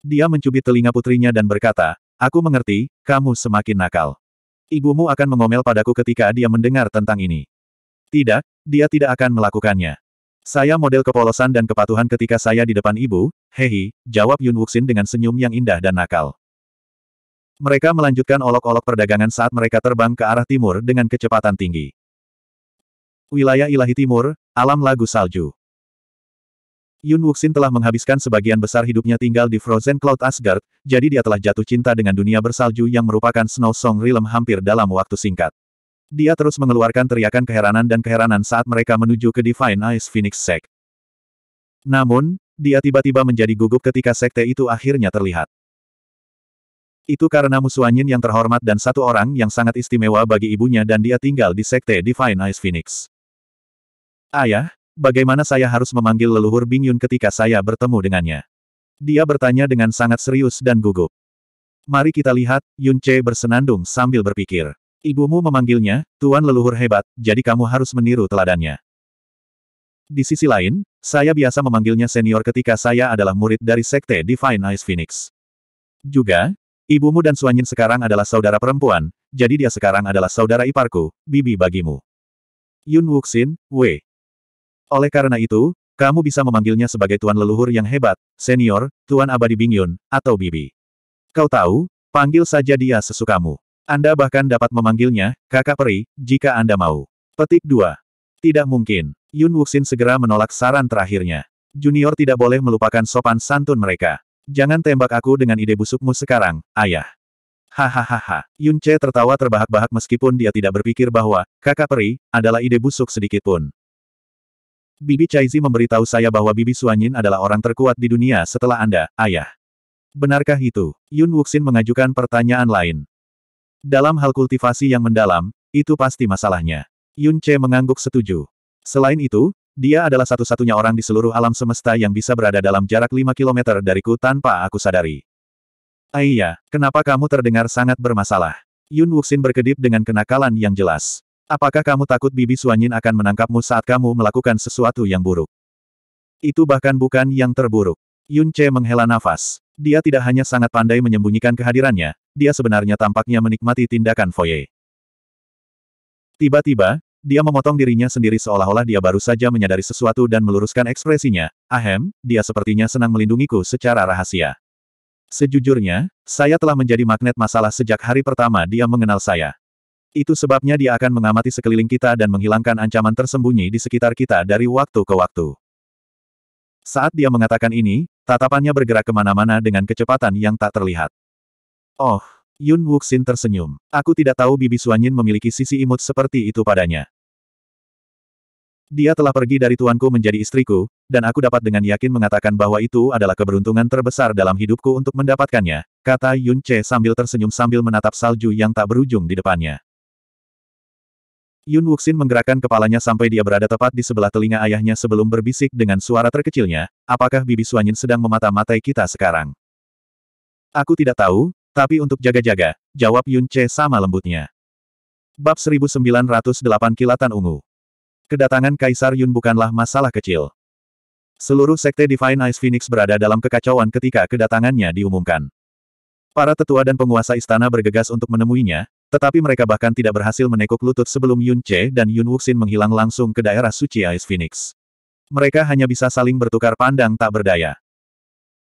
Dia mencubit telinga putrinya dan berkata, Aku mengerti, kamu semakin nakal. Ibumu akan mengomel padaku ketika dia mendengar tentang ini. Tidak, dia tidak akan melakukannya. Saya model kepolosan dan kepatuhan ketika saya di depan ibu, hehi, jawab Yun Wuxin dengan senyum yang indah dan nakal. Mereka melanjutkan olok-olok perdagangan saat mereka terbang ke arah timur dengan kecepatan tinggi. Wilayah ilahi timur, alam lagu salju. Yun Wuxin telah menghabiskan sebagian besar hidupnya tinggal di Frozen Cloud Asgard, jadi dia telah jatuh cinta dengan dunia bersalju yang merupakan Snow Song Realm hampir dalam waktu singkat. Dia terus mengeluarkan teriakan keheranan dan keheranan saat mereka menuju ke Divine Ice Phoenix Sect. Namun, dia tiba-tiba menjadi gugup ketika sekte itu akhirnya terlihat. Itu karena musuh yang terhormat dan satu orang yang sangat istimewa bagi ibunya dan dia tinggal di sekte Divine Ice Phoenix. Ayah, Bagaimana saya harus memanggil leluhur Bing Yun ketika saya bertemu dengannya? Dia bertanya dengan sangat serius dan gugup. Mari kita lihat, Yun Che bersenandung sambil berpikir. Ibumu memanggilnya, Tuan leluhur hebat, jadi kamu harus meniru teladannya. Di sisi lain, saya biasa memanggilnya senior ketika saya adalah murid dari Sekte Divine Ice Phoenix. Juga, ibumu dan Suanyin sekarang adalah saudara perempuan, jadi dia sekarang adalah saudara iparku, bibi bagimu. Yun Wuxin, Wei, oleh karena itu, kamu bisa memanggilnya sebagai Tuan Leluhur yang hebat, senior, Tuan Abadi Bingyun, atau Bibi. Kau tahu, panggil saja dia sesukamu. Anda bahkan dapat memanggilnya, kakak peri, jika Anda mau. Petik 2. Tidak mungkin. Yun Wuxin segera menolak saran terakhirnya. Junior tidak boleh melupakan sopan santun mereka. Jangan tembak aku dengan ide busukmu sekarang, ayah. Hahaha. Yun Che tertawa terbahak-bahak meskipun dia tidak berpikir bahwa kakak peri adalah ide busuk sedikitpun. Bibi Chaizi memberitahu saya bahwa Bibi Suanyin adalah orang terkuat di dunia setelah Anda, ayah. Benarkah itu? Yun Wuxin mengajukan pertanyaan lain. Dalam hal kultivasi yang mendalam, itu pasti masalahnya. Yun Che mengangguk setuju. Selain itu, dia adalah satu-satunya orang di seluruh alam semesta yang bisa berada dalam jarak 5 km dariku tanpa aku sadari. Ayah, kenapa kamu terdengar sangat bermasalah? Yun Wuxin berkedip dengan kenakalan yang jelas. Apakah kamu takut Bibi Suanyin akan menangkapmu saat kamu melakukan sesuatu yang buruk? Itu bahkan bukan yang terburuk. Yun Che menghela nafas. Dia tidak hanya sangat pandai menyembunyikan kehadirannya, dia sebenarnya tampaknya menikmati tindakan Foye. Tiba-tiba, dia memotong dirinya sendiri seolah-olah dia baru saja menyadari sesuatu dan meluruskan ekspresinya. Ahem, dia sepertinya senang melindungiku secara rahasia. Sejujurnya, saya telah menjadi magnet masalah sejak hari pertama dia mengenal saya. Itu sebabnya dia akan mengamati sekeliling kita dan menghilangkan ancaman tersembunyi di sekitar kita dari waktu ke waktu. Saat dia mengatakan ini, tatapannya bergerak kemana-mana dengan kecepatan yang tak terlihat. Oh, Yun Wuxin tersenyum. Aku tidak tahu Bibi Suanyin memiliki sisi imut seperti itu padanya. Dia telah pergi dari tuanku menjadi istriku, dan aku dapat dengan yakin mengatakan bahwa itu adalah keberuntungan terbesar dalam hidupku untuk mendapatkannya, kata Yun Che sambil tersenyum sambil menatap salju yang tak berujung di depannya. Yun Wuxin menggerakkan kepalanya sampai dia berada tepat di sebelah telinga ayahnya sebelum berbisik dengan suara terkecilnya, apakah bibi Suanyin sedang memata-matai kita sekarang? Aku tidak tahu, tapi untuk jaga-jaga, jawab Yun Che sama lembutnya. Bab 1908 Kilatan Ungu Kedatangan Kaisar Yun bukanlah masalah kecil. Seluruh sekte Divine Ice Phoenix berada dalam kekacauan ketika kedatangannya diumumkan. Para tetua dan penguasa istana bergegas untuk menemuinya, tetapi mereka bahkan tidak berhasil menekuk lutut sebelum Yun Che dan Yun Wuxin menghilang langsung ke daerah suci Ice Phoenix. Mereka hanya bisa saling bertukar pandang tak berdaya.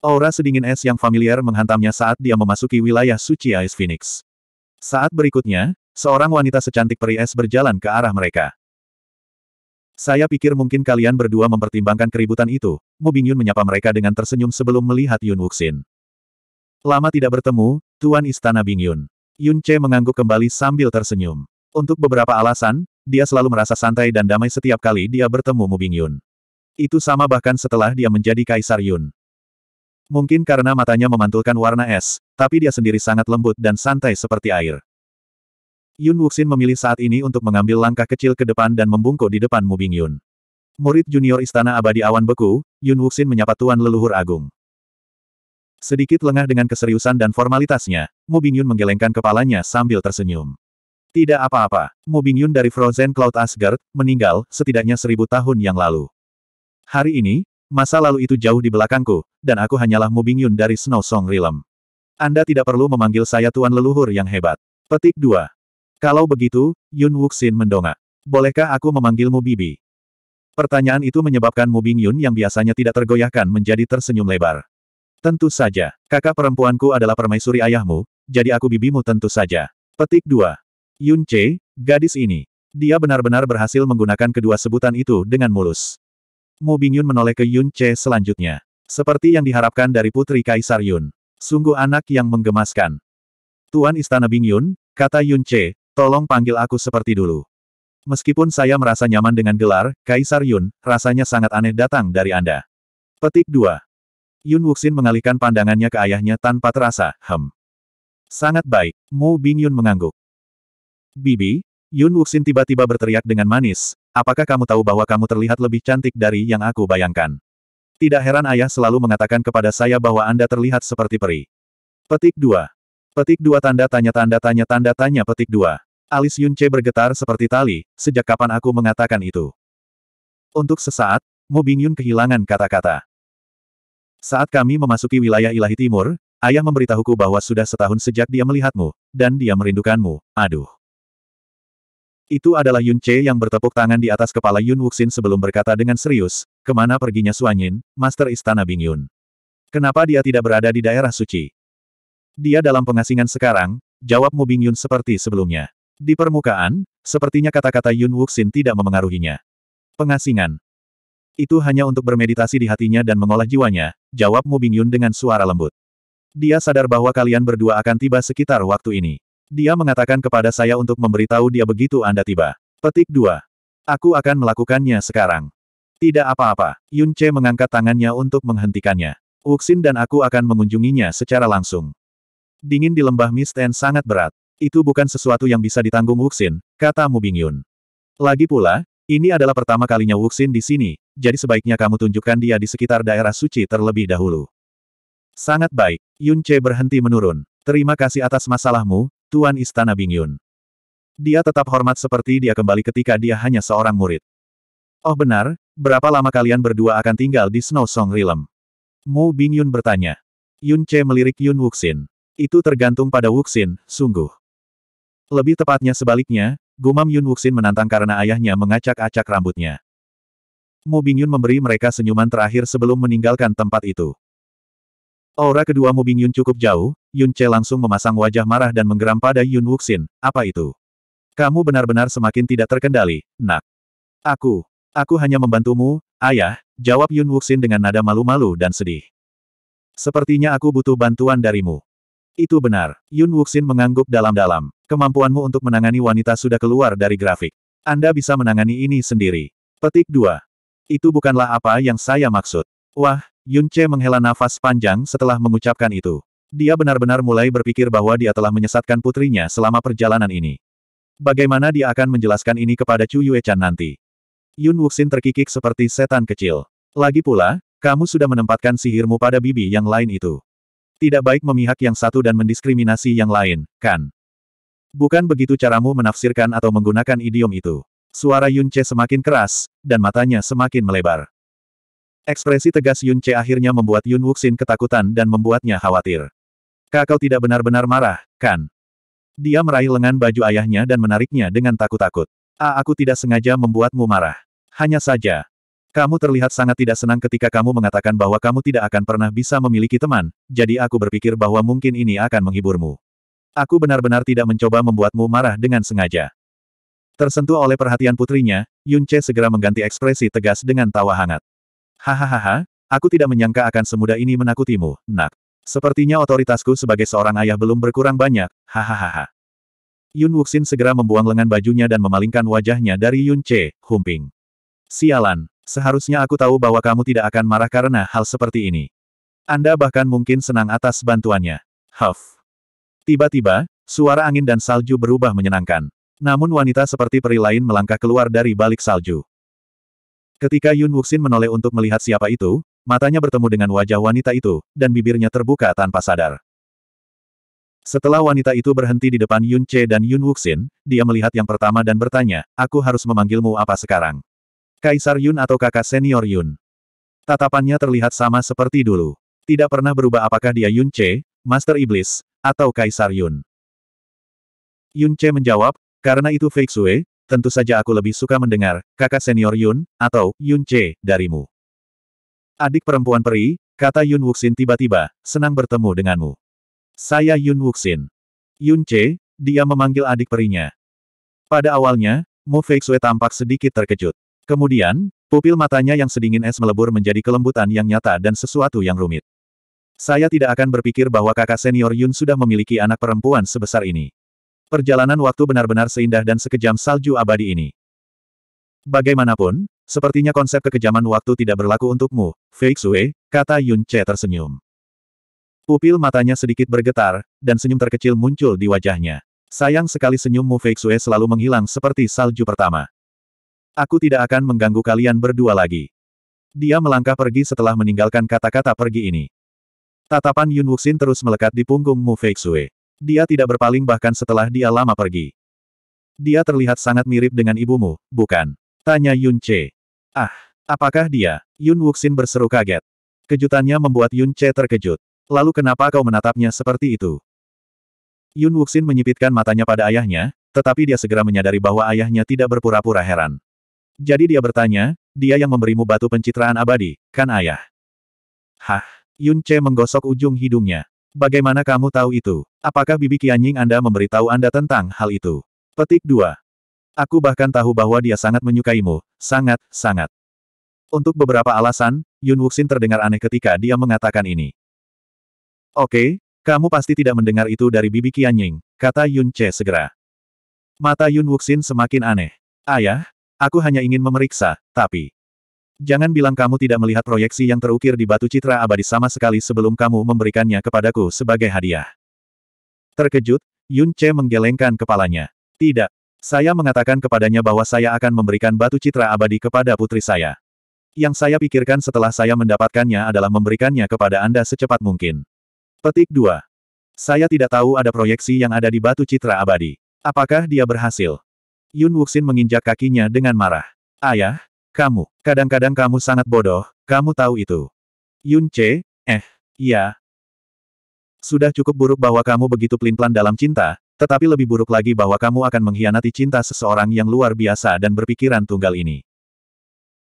Aura sedingin es yang familiar menghantamnya saat dia memasuki wilayah suci Ice Phoenix. Saat berikutnya, seorang wanita secantik peri es berjalan ke arah mereka. Saya pikir mungkin kalian berdua mempertimbangkan keributan itu, Mu Bingyun menyapa mereka dengan tersenyum sebelum melihat Yun Wuxin. Lama tidak bertemu, Tuan Istana Bingyun. Yun Che mengangguk kembali sambil tersenyum. Untuk beberapa alasan, dia selalu merasa santai dan damai setiap kali dia bertemu Mubing Yun. Itu sama bahkan setelah dia menjadi Kaisar Yun. Mungkin karena matanya memantulkan warna es, tapi dia sendiri sangat lembut dan santai seperti air. Yun Wuxin memilih saat ini untuk mengambil langkah kecil ke depan dan membungkuk di depan Mubing Yun. Murid junior Istana Abadi Awan Beku, Yun Wuxin menyapa Tuan Leluhur Agung. Sedikit lengah dengan keseriusan dan formalitasnya, Mo Bingyun menggelengkan kepalanya sambil tersenyum. Tidak apa-apa, Mo Bingyun dari Frozen Cloud Asgard, meninggal, setidaknya seribu tahun yang lalu. Hari ini, masa lalu itu jauh di belakangku, dan aku hanyalah Mo Bingyun dari Snow Song Realm. Anda tidak perlu memanggil saya Tuan Leluhur yang hebat. Petik 2. Kalau begitu, Yun Wuxin mendongak. Bolehkah aku memanggilmu Bibi? Pertanyaan itu menyebabkan Mu Bingyun yang biasanya tidak tergoyahkan menjadi tersenyum lebar. Tentu saja. Kakak perempuanku adalah permaisuri ayahmu, jadi aku bibimu tentu saja. Petik 2. Yun Che, gadis ini. Dia benar-benar berhasil menggunakan kedua sebutan itu dengan mulus. Mu Bingyun menoleh ke Yun Che selanjutnya. Seperti yang diharapkan dari putri Kaisar Yun. Sungguh anak yang menggemaskan. Tuan Istana Bingyun, kata Yun Che, tolong panggil aku seperti dulu. Meskipun saya merasa nyaman dengan gelar, Kaisar Yun, rasanya sangat aneh datang dari Anda. Petik 2. Yun Wuxin mengalihkan pandangannya ke ayahnya tanpa terasa, hem. Sangat baik, Mu Yun mengangguk. Bibi, Yun Wuxin tiba-tiba berteriak dengan manis, apakah kamu tahu bahwa kamu terlihat lebih cantik dari yang aku bayangkan? Tidak heran ayah selalu mengatakan kepada saya bahwa Anda terlihat seperti peri. Petik 2. Petik 2 tanda tanya tanda tanya tanda tanya petik 2. Alis Yun Che bergetar seperti tali, sejak kapan aku mengatakan itu? Untuk sesaat, Mo Yun kehilangan kata-kata. Saat kami memasuki wilayah ilahi timur, ayah memberitahuku bahwa sudah setahun sejak dia melihatmu, dan dia merindukanmu, aduh. Itu adalah Yun Che yang bertepuk tangan di atas kepala Yun Wuxin sebelum berkata dengan serius, kemana perginya Suanyin, Master Istana Bing Yun. Kenapa dia tidak berada di daerah suci? Dia dalam pengasingan sekarang, jawabmu Mu Bing Yun seperti sebelumnya. Di permukaan, sepertinya kata-kata Yun Wuxin tidak memengaruhinya. Pengasingan. Itu hanya untuk bermeditasi di hatinya dan mengolah jiwanya, jawab Mu Bingyun dengan suara lembut. Dia sadar bahwa kalian berdua akan tiba sekitar waktu ini. Dia mengatakan kepada saya untuk memberitahu dia begitu Anda tiba. Petik 2. Aku akan melakukannya sekarang. Tidak apa-apa, Yun Che mengangkat tangannya untuk menghentikannya. Wuxin dan aku akan mengunjunginya secara langsung. Dingin di lembah Misten sangat berat. Itu bukan sesuatu yang bisa ditanggung Wuxin, kata Mu Bingyun. Lagi pula, ini adalah pertama kalinya Wuxin di sini, jadi sebaiknya kamu tunjukkan dia di sekitar daerah suci terlebih dahulu. Sangat baik, Yun Che berhenti menurun. Terima kasih atas masalahmu, Tuan Istana Bingyun. Dia tetap hormat seperti dia kembali ketika dia hanya seorang murid. Oh benar, berapa lama kalian berdua akan tinggal di Snow Song Realm? Mu Bingyun bertanya. Yun Che melirik Yun Wuxin. Itu tergantung pada Wuxin, sungguh. Lebih tepatnya sebaliknya, Gumam Yun Wuxin menantang karena ayahnya mengacak-acak rambutnya. Mu Bingyun memberi mereka senyuman terakhir sebelum meninggalkan tempat itu. Aura kedua Mu Bingyun cukup jauh, Yun Che langsung memasang wajah marah dan menggeram pada Yun Wuxin, apa itu? Kamu benar-benar semakin tidak terkendali, nak. Aku, aku hanya membantumu, ayah, jawab Yun Wuxin dengan nada malu-malu dan sedih. Sepertinya aku butuh bantuan darimu. Itu benar, Yun Wuxin mengangguk dalam-dalam. Kemampuanmu untuk menangani wanita sudah keluar dari grafik. Anda bisa menangani ini sendiri. Petik 2. Itu bukanlah apa yang saya maksud. Wah, Yun Che menghela nafas panjang setelah mengucapkan itu. Dia benar-benar mulai berpikir bahwa dia telah menyesatkan putrinya selama perjalanan ini. Bagaimana dia akan menjelaskan ini kepada Chu Yue Chan nanti? Yun Wuxin terkikik seperti setan kecil. Lagi pula, kamu sudah menempatkan sihirmu pada bibi yang lain itu. Tidak baik memihak yang satu dan mendiskriminasi yang lain, kan? Bukan begitu caramu menafsirkan atau menggunakan idiom itu. Suara Yun Che semakin keras, dan matanya semakin melebar. Ekspresi tegas Yun Che akhirnya membuat Yun Wuxin ketakutan dan membuatnya khawatir. Kakau tidak benar-benar marah, kan? Dia meraih lengan baju ayahnya dan menariknya dengan takut-takut. Ah, aku tidak sengaja membuatmu marah. Hanya saja, kamu terlihat sangat tidak senang ketika kamu mengatakan bahwa kamu tidak akan pernah bisa memiliki teman, jadi aku berpikir bahwa mungkin ini akan menghiburmu. Aku benar-benar tidak mencoba membuatmu marah dengan sengaja. Tersentuh oleh perhatian putrinya, Yun Che segera mengganti ekspresi tegas dengan tawa hangat. Hahaha, aku tidak menyangka akan semudah ini menakutimu, nak. Sepertinya otoritasku sebagai seorang ayah belum berkurang banyak, hahaha. Yun Wuxin segera membuang lengan bajunya dan memalingkan wajahnya dari Yun Che, humping. Sialan, seharusnya aku tahu bahwa kamu tidak akan marah karena hal seperti ini. Anda bahkan mungkin senang atas bantuannya. Huff. Tiba-tiba, suara angin dan salju berubah menyenangkan. Namun wanita seperti peri lain melangkah keluar dari balik salju. Ketika Yun Wuxin menoleh untuk melihat siapa itu, matanya bertemu dengan wajah wanita itu, dan bibirnya terbuka tanpa sadar. Setelah wanita itu berhenti di depan Yun Che dan Yun Wuxin, dia melihat yang pertama dan bertanya, aku harus memanggilmu apa sekarang? Kaisar Yun atau kakak senior Yun? Tatapannya terlihat sama seperti dulu. Tidak pernah berubah apakah dia Yun Che, Master Iblis, atau Kaisar Yun? Yun Che menjawab, karena itu Fei Xue, tentu saja aku lebih suka mendengar, kakak senior Yun, atau Yun Che, darimu. Adik perempuan peri, kata Yun Wuxin tiba-tiba, senang bertemu denganmu. Saya Yun Wuxin. Yun Che, dia memanggil adik perinya. Pada awalnya, Mu Fei Xue tampak sedikit terkejut. Kemudian, pupil matanya yang sedingin es melebur menjadi kelembutan yang nyata dan sesuatu yang rumit. Saya tidak akan berpikir bahwa kakak senior Yun sudah memiliki anak perempuan sebesar ini. Perjalanan waktu benar-benar seindah dan sekejam salju abadi ini. Bagaimanapun, sepertinya konsep kekejaman waktu tidak berlaku untukmu, Fei Xue, kata Yun Che tersenyum. Pupil matanya sedikit bergetar, dan senyum terkecil muncul di wajahnya. Sayang sekali senyummu Fei Xue selalu menghilang seperti salju pertama. Aku tidak akan mengganggu kalian berdua lagi. Dia melangkah pergi setelah meninggalkan kata-kata pergi ini. Tatapan Yun Wuxin terus melekat di punggung Mu Feixue. Dia tidak berpaling bahkan setelah dia lama pergi. Dia terlihat sangat mirip dengan ibumu, bukan? Tanya Yun Che. Ah, apakah dia? Yun Wuxin berseru kaget. Kejutannya membuat Yun Che terkejut. Lalu kenapa kau menatapnya seperti itu? Yun Wuxin menyipitkan matanya pada ayahnya, tetapi dia segera menyadari bahwa ayahnya tidak berpura-pura heran. Jadi dia bertanya, dia yang memberimu batu pencitraan abadi, kan ayah? Hah? Yun Che menggosok ujung hidungnya. Bagaimana kamu tahu itu? Apakah bibi Qianying Anda memberitahu Anda tentang hal itu? Petik 2. Aku bahkan tahu bahwa dia sangat menyukaimu, sangat, sangat. Untuk beberapa alasan, Yun Wuxin terdengar aneh ketika dia mengatakan ini. Oke, kamu pasti tidak mendengar itu dari bibi Qianying, kata Yun Che segera. Mata Yun Wuxin semakin aneh. Ayah, aku hanya ingin memeriksa, tapi... Jangan bilang kamu tidak melihat proyeksi yang terukir di batu citra abadi sama sekali sebelum kamu memberikannya kepadaku sebagai hadiah. Terkejut, Yun Che menggelengkan kepalanya. Tidak. Saya mengatakan kepadanya bahwa saya akan memberikan batu citra abadi kepada putri saya. Yang saya pikirkan setelah saya mendapatkannya adalah memberikannya kepada Anda secepat mungkin. Petik 2. Saya tidak tahu ada proyeksi yang ada di batu citra abadi. Apakah dia berhasil? Yun Wuxin menginjak kakinya dengan marah. Ayah, kamu. Kadang-kadang kamu sangat bodoh, kamu tahu itu. Yun Che, eh, iya. Sudah cukup buruk bahwa kamu begitu pelin-pelan dalam cinta, tetapi lebih buruk lagi bahwa kamu akan mengkhianati cinta seseorang yang luar biasa dan berpikiran tunggal ini.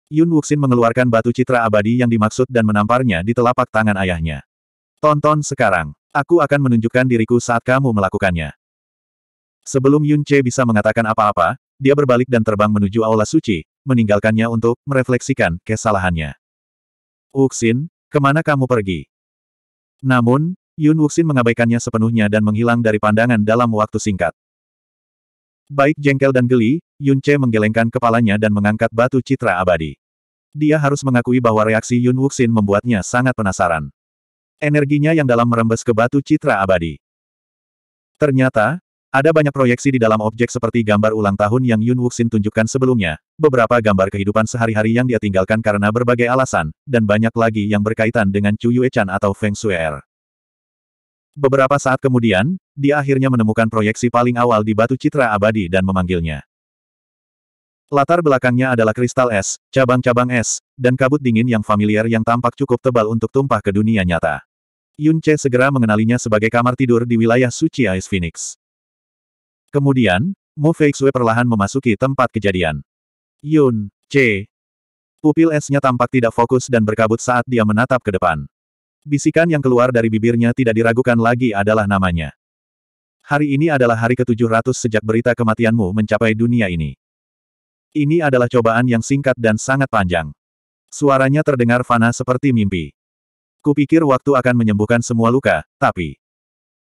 Yun Wuxin mengeluarkan batu citra abadi yang dimaksud dan menamparnya di telapak tangan ayahnya. Tonton sekarang. Aku akan menunjukkan diriku saat kamu melakukannya. Sebelum Yun Che bisa mengatakan apa-apa, dia berbalik dan terbang menuju Aula Suci, meninggalkannya untuk merefleksikan kesalahannya. Wuxin, kemana kamu pergi? Namun, Yun Wuxin mengabaikannya sepenuhnya dan menghilang dari pandangan dalam waktu singkat. Baik jengkel dan geli, Yun Che menggelengkan kepalanya dan mengangkat batu citra abadi. Dia harus mengakui bahwa reaksi Yun Wuxin membuatnya sangat penasaran. Energinya yang dalam merembes ke batu citra abadi. Ternyata, ada banyak proyeksi di dalam objek seperti gambar ulang tahun yang Yun Wuxin tunjukkan sebelumnya, beberapa gambar kehidupan sehari-hari yang dia tinggalkan karena berbagai alasan, dan banyak lagi yang berkaitan dengan Chu Yuechan atau Feng Er. Beberapa saat kemudian, dia akhirnya menemukan proyeksi paling awal di batu citra abadi dan memanggilnya. Latar belakangnya adalah kristal es, cabang-cabang es, dan kabut dingin yang familiar yang tampak cukup tebal untuk tumpah ke dunia nyata. Yun Che segera mengenalinya sebagai kamar tidur di wilayah suci Ice Phoenix. Kemudian, Mu Feixue perlahan memasuki tempat kejadian. Yun, C. Pupil esnya tampak tidak fokus dan berkabut saat dia menatap ke depan. Bisikan yang keluar dari bibirnya tidak diragukan lagi adalah namanya. Hari ini adalah hari ke-700 sejak berita kematianmu mencapai dunia ini. Ini adalah cobaan yang singkat dan sangat panjang. Suaranya terdengar fana seperti mimpi. Kupikir waktu akan menyembuhkan semua luka, tapi...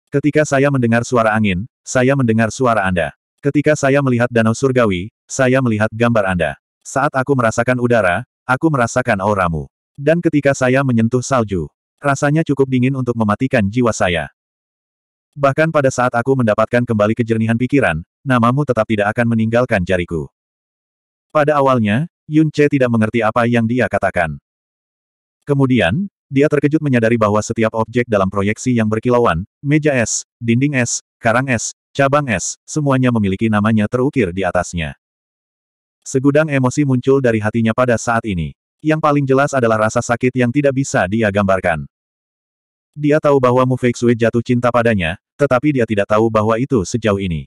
Ketika saya mendengar suara angin, saya mendengar suara Anda. Ketika saya melihat danau surgawi, saya melihat gambar Anda. Saat aku merasakan udara, aku merasakan auramu. Dan ketika saya menyentuh salju, rasanya cukup dingin untuk mematikan jiwa saya. Bahkan pada saat aku mendapatkan kembali kejernihan pikiran, namamu tetap tidak akan meninggalkan jariku. Pada awalnya, Yun Che tidak mengerti apa yang dia katakan. Kemudian, dia terkejut menyadari bahwa setiap objek dalam proyeksi yang berkilauan, meja es, dinding es, karang es, cabang es, semuanya memiliki namanya terukir di atasnya. Segudang emosi muncul dari hatinya pada saat ini. Yang paling jelas adalah rasa sakit yang tidak bisa dia gambarkan. Dia tahu bahwa Mu Feixue jatuh cinta padanya, tetapi dia tidak tahu bahwa itu sejauh ini.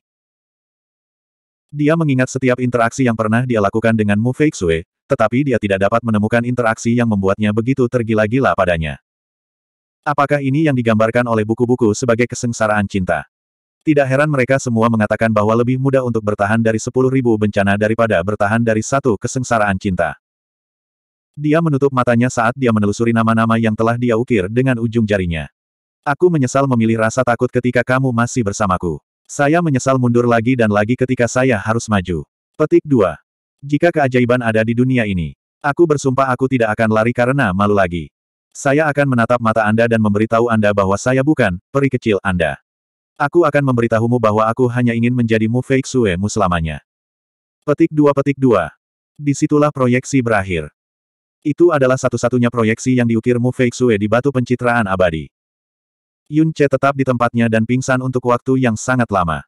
Dia mengingat setiap interaksi yang pernah dia lakukan dengan Mu Feixue, tetapi dia tidak dapat menemukan interaksi yang membuatnya begitu tergila-gila padanya. Apakah ini yang digambarkan oleh buku-buku sebagai kesengsaraan cinta? Tidak heran mereka semua mengatakan bahwa lebih mudah untuk bertahan dari 10.000 bencana daripada bertahan dari satu kesengsaraan cinta. Dia menutup matanya saat dia menelusuri nama-nama yang telah dia ukir dengan ujung jarinya. Aku menyesal memilih rasa takut ketika kamu masih bersamaku. Saya menyesal mundur lagi dan lagi ketika saya harus maju. Petik 2. Jika keajaiban ada di dunia ini, aku bersumpah aku tidak akan lari karena malu lagi. Saya akan menatap mata Anda dan memberitahu Anda bahwa saya bukan peri kecil Anda. Aku akan memberitahumu bahwa aku hanya ingin menjadi mu fake mu selamanya. Petik dua petik dua. Disitulah proyeksi berakhir. Itu adalah satu-satunya proyeksi yang diukir Mu Fake Sue di batu pencitraan abadi. Yun Che tetap di tempatnya dan pingsan untuk waktu yang sangat lama.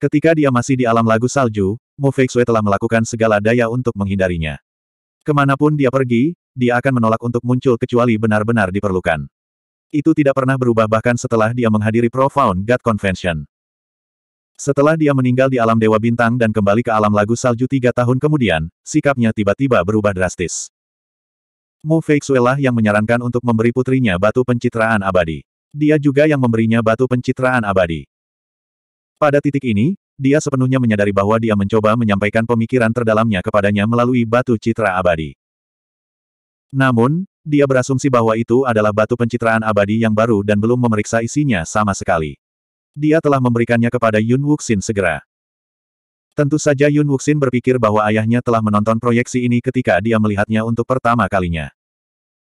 Ketika dia masih di alam lagu salju, Mo Feixue telah melakukan segala daya untuk menghindarinya. Kemanapun dia pergi, dia akan menolak untuk muncul kecuali benar-benar diperlukan. Itu tidak pernah berubah bahkan setelah dia menghadiri Profound God Convention. Setelah dia meninggal di alam Dewa Bintang dan kembali ke alam lagu salju tiga tahun kemudian, sikapnya tiba-tiba berubah drastis. Mu Feixue lah yang menyarankan untuk memberi putrinya batu pencitraan abadi. Dia juga yang memberinya batu pencitraan abadi. Pada titik ini, dia sepenuhnya menyadari bahwa dia mencoba menyampaikan pemikiran terdalamnya kepadanya melalui batu citra abadi. Namun, dia berasumsi bahwa itu adalah batu pencitraan abadi yang baru dan belum memeriksa isinya sama sekali. Dia telah memberikannya kepada Yun Wuxin segera. Tentu saja Yun Wuxin berpikir bahwa ayahnya telah menonton proyeksi ini ketika dia melihatnya untuk pertama kalinya.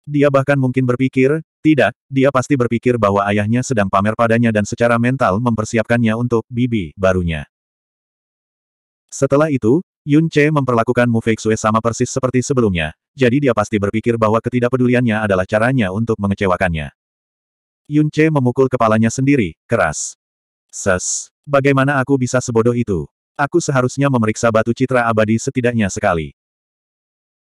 Dia bahkan mungkin berpikir, tidak, dia pasti berpikir bahwa ayahnya sedang pamer padanya dan secara mental mempersiapkannya untuk bibi barunya. Setelah itu, Yun Che memperlakukan Mu Feixue sama persis seperti sebelumnya, jadi dia pasti berpikir bahwa ketidakpeduliannya adalah caranya untuk mengecewakannya. Yun Che memukul kepalanya sendiri, keras. Ses, bagaimana aku bisa sebodoh itu? Aku seharusnya memeriksa batu citra abadi setidaknya sekali.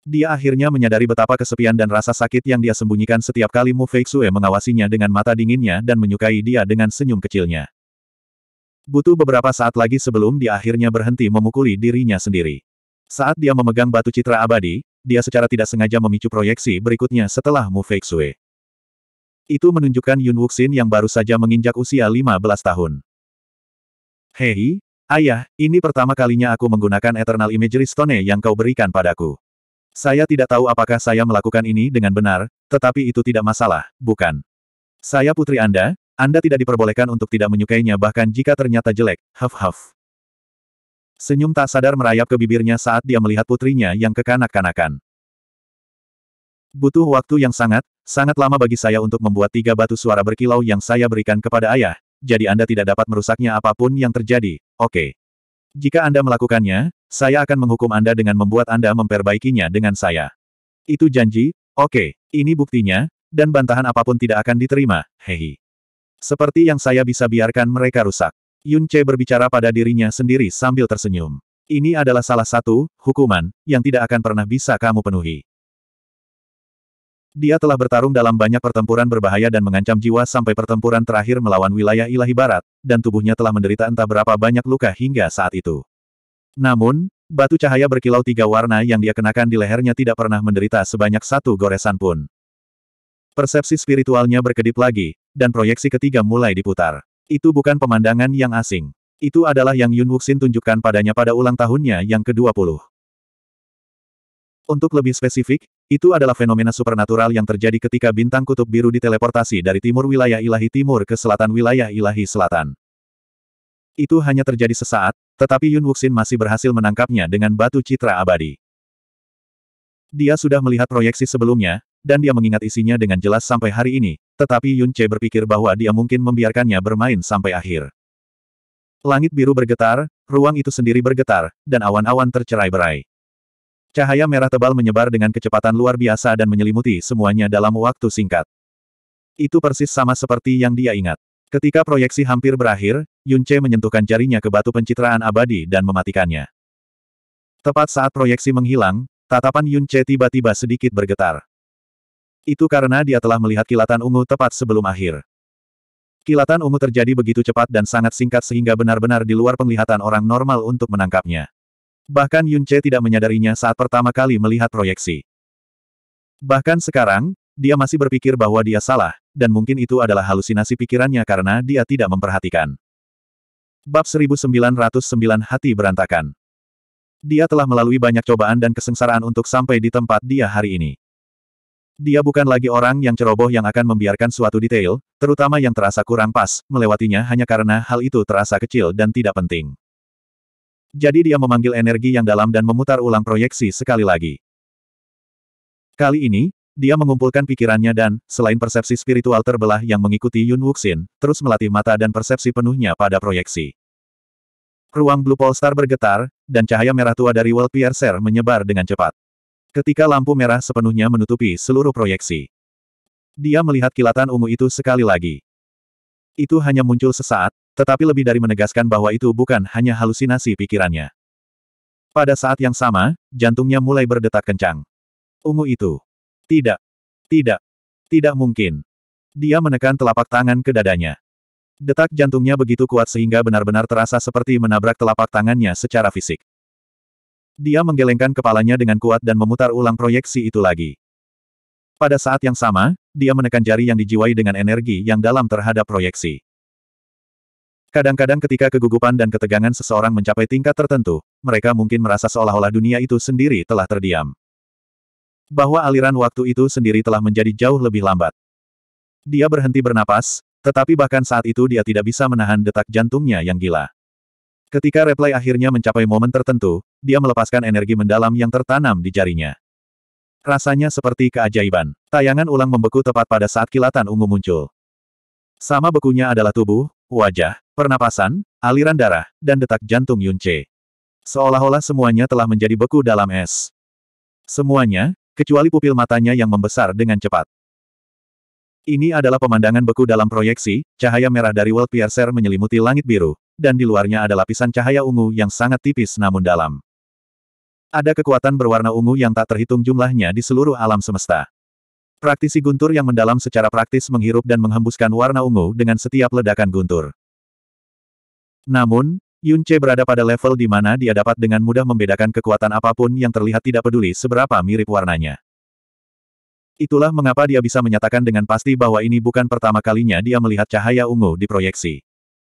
Dia akhirnya menyadari betapa kesepian dan rasa sakit yang dia sembunyikan setiap kali Mu Feixue mengawasinya dengan mata dinginnya dan menyukai dia dengan senyum kecilnya. Butuh beberapa saat lagi sebelum dia akhirnya berhenti memukuli dirinya sendiri. Saat dia memegang batu citra abadi, dia secara tidak sengaja memicu proyeksi berikutnya setelah Mu Fei Itu menunjukkan Yun Wuxin yang baru saja menginjak usia 15 tahun. Hei, ayah, ini pertama kalinya aku menggunakan Eternal Imagery Stone yang kau berikan padaku. Saya tidak tahu apakah saya melakukan ini dengan benar, tetapi itu tidak masalah, bukan? Saya putri Anda, anda tidak diperbolehkan untuk tidak menyukainya bahkan jika ternyata jelek, huff-huff. Senyum tak sadar merayap ke bibirnya saat dia melihat putrinya yang kekanak-kanakan. Butuh waktu yang sangat, sangat lama bagi saya untuk membuat tiga batu suara berkilau yang saya berikan kepada ayah, jadi Anda tidak dapat merusaknya apapun yang terjadi, oke. Okay. Jika Anda melakukannya, saya akan menghukum Anda dengan membuat Anda memperbaikinya dengan saya. Itu janji, oke, okay. ini buktinya, dan bantahan apapun tidak akan diterima, Hei. Seperti yang saya bisa biarkan mereka rusak. Yun Che berbicara pada dirinya sendiri sambil tersenyum. Ini adalah salah satu hukuman yang tidak akan pernah bisa kamu penuhi. Dia telah bertarung dalam banyak pertempuran berbahaya dan mengancam jiwa sampai pertempuran terakhir melawan wilayah ilahi barat, dan tubuhnya telah menderita entah berapa banyak luka hingga saat itu. Namun, batu cahaya berkilau tiga warna yang dia kenakan di lehernya tidak pernah menderita sebanyak satu goresan pun. Persepsi spiritualnya berkedip lagi, dan proyeksi ketiga mulai diputar. Itu bukan pemandangan yang asing. Itu adalah yang Yun Wuxin tunjukkan padanya pada ulang tahunnya yang ke-20. Untuk lebih spesifik, itu adalah fenomena supernatural yang terjadi ketika bintang kutub biru diteleportasi dari timur wilayah ilahi timur ke selatan wilayah ilahi selatan. Itu hanya terjadi sesaat, tetapi Yun Wuxin masih berhasil menangkapnya dengan batu citra abadi. Dia sudah melihat proyeksi sebelumnya, dan dia mengingat isinya dengan jelas sampai hari ini, tetapi Yun Che berpikir bahwa dia mungkin membiarkannya bermain sampai akhir. Langit biru bergetar, ruang itu sendiri bergetar, dan awan-awan tercerai-berai. Cahaya merah tebal menyebar dengan kecepatan luar biasa dan menyelimuti semuanya dalam waktu singkat. Itu persis sama seperti yang dia ingat. Ketika proyeksi hampir berakhir, Yun Che menyentuhkan jarinya ke batu pencitraan abadi dan mematikannya. Tepat saat proyeksi menghilang, tatapan Yun Che tiba-tiba sedikit bergetar. Itu karena dia telah melihat kilatan ungu tepat sebelum akhir. Kilatan ungu terjadi begitu cepat dan sangat singkat sehingga benar-benar di luar penglihatan orang normal untuk menangkapnya. Bahkan Yunce tidak menyadarinya saat pertama kali melihat proyeksi. Bahkan sekarang, dia masih berpikir bahwa dia salah, dan mungkin itu adalah halusinasi pikirannya karena dia tidak memperhatikan. Bab 1909 Hati Berantakan Dia telah melalui banyak cobaan dan kesengsaraan untuk sampai di tempat dia hari ini. Dia bukan lagi orang yang ceroboh yang akan membiarkan suatu detail, terutama yang terasa kurang pas, melewatinya hanya karena hal itu terasa kecil dan tidak penting. Jadi dia memanggil energi yang dalam dan memutar ulang proyeksi sekali lagi. Kali ini, dia mengumpulkan pikirannya dan, selain persepsi spiritual terbelah yang mengikuti Yun Wuxin, terus melatih mata dan persepsi penuhnya pada proyeksi. Ruang Blue Polestar bergetar, dan cahaya merah tua dari World Piercer menyebar dengan cepat. Ketika lampu merah sepenuhnya menutupi seluruh proyeksi. Dia melihat kilatan ungu itu sekali lagi. Itu hanya muncul sesaat, tetapi lebih dari menegaskan bahwa itu bukan hanya halusinasi pikirannya. Pada saat yang sama, jantungnya mulai berdetak kencang. Ungu itu. Tidak. Tidak. Tidak mungkin. Dia menekan telapak tangan ke dadanya. Detak jantungnya begitu kuat sehingga benar-benar terasa seperti menabrak telapak tangannya secara fisik. Dia menggelengkan kepalanya dengan kuat dan memutar ulang proyeksi itu lagi. Pada saat yang sama, dia menekan jari yang dijiwai dengan energi yang dalam terhadap proyeksi. Kadang-kadang ketika kegugupan dan ketegangan seseorang mencapai tingkat tertentu, mereka mungkin merasa seolah-olah dunia itu sendiri telah terdiam. Bahwa aliran waktu itu sendiri telah menjadi jauh lebih lambat. Dia berhenti bernapas, tetapi bahkan saat itu dia tidak bisa menahan detak jantungnya yang gila. Ketika replay akhirnya mencapai momen tertentu, dia melepaskan energi mendalam yang tertanam di jarinya. Rasanya seperti keajaiban. Tayangan ulang membeku tepat pada saat kilatan ungu muncul. Sama bekunya adalah tubuh, wajah, pernapasan, aliran darah, dan detak jantung Yunce. Seolah-olah semuanya telah menjadi beku dalam es. Semuanya, kecuali pupil matanya yang membesar dengan cepat. Ini adalah pemandangan beku dalam proyeksi, cahaya merah dari World Piercer menyelimuti langit biru, dan di luarnya ada lapisan cahaya ungu yang sangat tipis namun dalam. Ada kekuatan berwarna ungu yang tak terhitung jumlahnya di seluruh alam semesta. Praktisi guntur yang mendalam secara praktis menghirup dan menghembuskan warna ungu dengan setiap ledakan guntur. Namun, Yun Che berada pada level di mana dia dapat dengan mudah membedakan kekuatan apapun yang terlihat tidak peduli seberapa mirip warnanya. Itulah mengapa dia bisa menyatakan dengan pasti bahwa ini bukan pertama kalinya dia melihat cahaya ungu di proyeksi.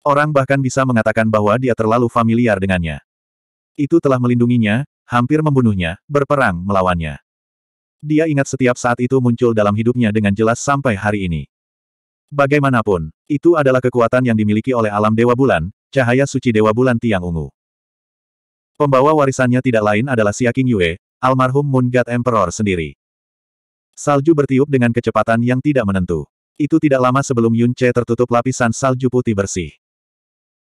Orang bahkan bisa mengatakan bahwa dia terlalu familiar dengannya. Itu telah melindunginya, hampir membunuhnya, berperang melawannya. Dia ingat setiap saat itu muncul dalam hidupnya dengan jelas sampai hari ini. Bagaimanapun, itu adalah kekuatan yang dimiliki oleh alam Dewa Bulan, cahaya suci Dewa Bulan Tiang Ungu. Pembawa warisannya tidak lain adalah Siaking Yue, almarhum Moon God Emperor sendiri. Salju bertiup dengan kecepatan yang tidak menentu. Itu tidak lama sebelum Yun Che tertutup lapisan salju putih bersih.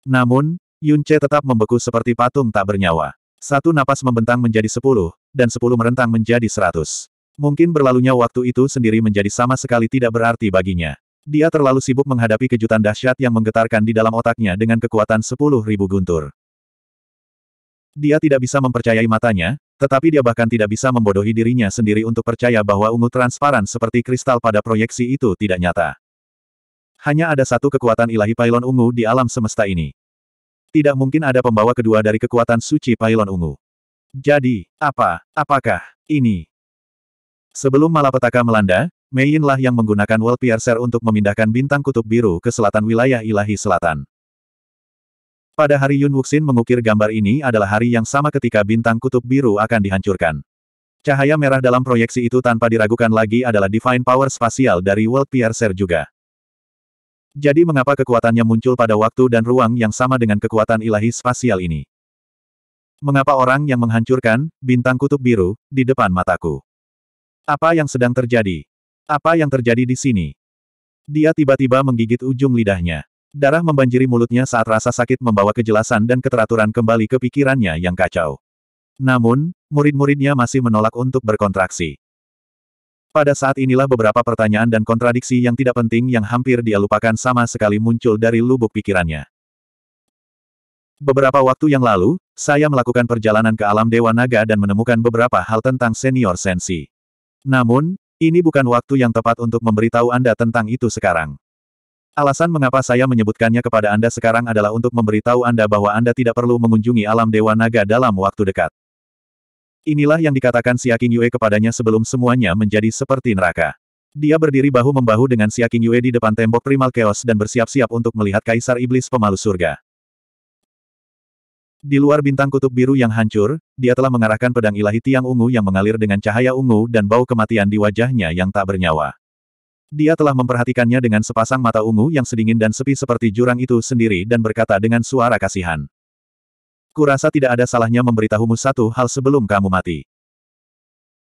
Namun, Yun Che tetap membeku seperti patung tak bernyawa. Satu napas membentang menjadi sepuluh, dan sepuluh merentang menjadi seratus. Mungkin berlalunya waktu itu sendiri menjadi sama sekali tidak berarti baginya. Dia terlalu sibuk menghadapi kejutan dahsyat yang menggetarkan di dalam otaknya dengan kekuatan sepuluh ribu guntur. Dia tidak bisa mempercayai matanya, tetapi dia bahkan tidak bisa membodohi dirinya sendiri untuk percaya bahwa ungu transparan seperti kristal pada proyeksi itu tidak nyata. Hanya ada satu kekuatan ilahi pylon ungu di alam semesta ini. Tidak mungkin ada pembawa kedua dari kekuatan suci Pailon Ungu. Jadi, apa, apakah, ini? Sebelum malapetaka melanda, Mei Yin lah yang menggunakan World Piercer untuk memindahkan bintang kutub biru ke selatan wilayah ilahi selatan. Pada hari Yun Wuxin mengukir gambar ini adalah hari yang sama ketika bintang kutub biru akan dihancurkan. Cahaya merah dalam proyeksi itu tanpa diragukan lagi adalah Divine Power Spasial dari World Piercer juga. Jadi mengapa kekuatannya muncul pada waktu dan ruang yang sama dengan kekuatan ilahi spasial ini? Mengapa orang yang menghancurkan, bintang kutub biru, di depan mataku? Apa yang sedang terjadi? Apa yang terjadi di sini? Dia tiba-tiba menggigit ujung lidahnya. Darah membanjiri mulutnya saat rasa sakit membawa kejelasan dan keteraturan kembali ke pikirannya yang kacau. Namun, murid-muridnya masih menolak untuk berkontraksi. Pada saat inilah beberapa pertanyaan dan kontradiksi yang tidak penting yang hampir dia lupakan sama sekali muncul dari lubuk pikirannya. Beberapa waktu yang lalu, saya melakukan perjalanan ke alam Dewa Naga dan menemukan beberapa hal tentang senior sensi. Namun, ini bukan waktu yang tepat untuk memberitahu Anda tentang itu sekarang. Alasan mengapa saya menyebutkannya kepada Anda sekarang adalah untuk memberitahu Anda bahwa Anda tidak perlu mengunjungi alam Dewa Naga dalam waktu dekat. Inilah yang dikatakan Siaking Yue kepadanya sebelum semuanya menjadi seperti neraka. Dia berdiri bahu-membahu dengan Siaking Yue di depan tembok primal chaos dan bersiap-siap untuk melihat Kaisar Iblis Pemalu Surga. Di luar bintang kutub biru yang hancur, dia telah mengarahkan pedang ilahi tiang ungu yang mengalir dengan cahaya ungu dan bau kematian di wajahnya yang tak bernyawa. Dia telah memperhatikannya dengan sepasang mata ungu yang sedingin dan sepi seperti jurang itu sendiri dan berkata dengan suara kasihan. Kurasa tidak ada salahnya memberitahumu satu hal sebelum kamu mati.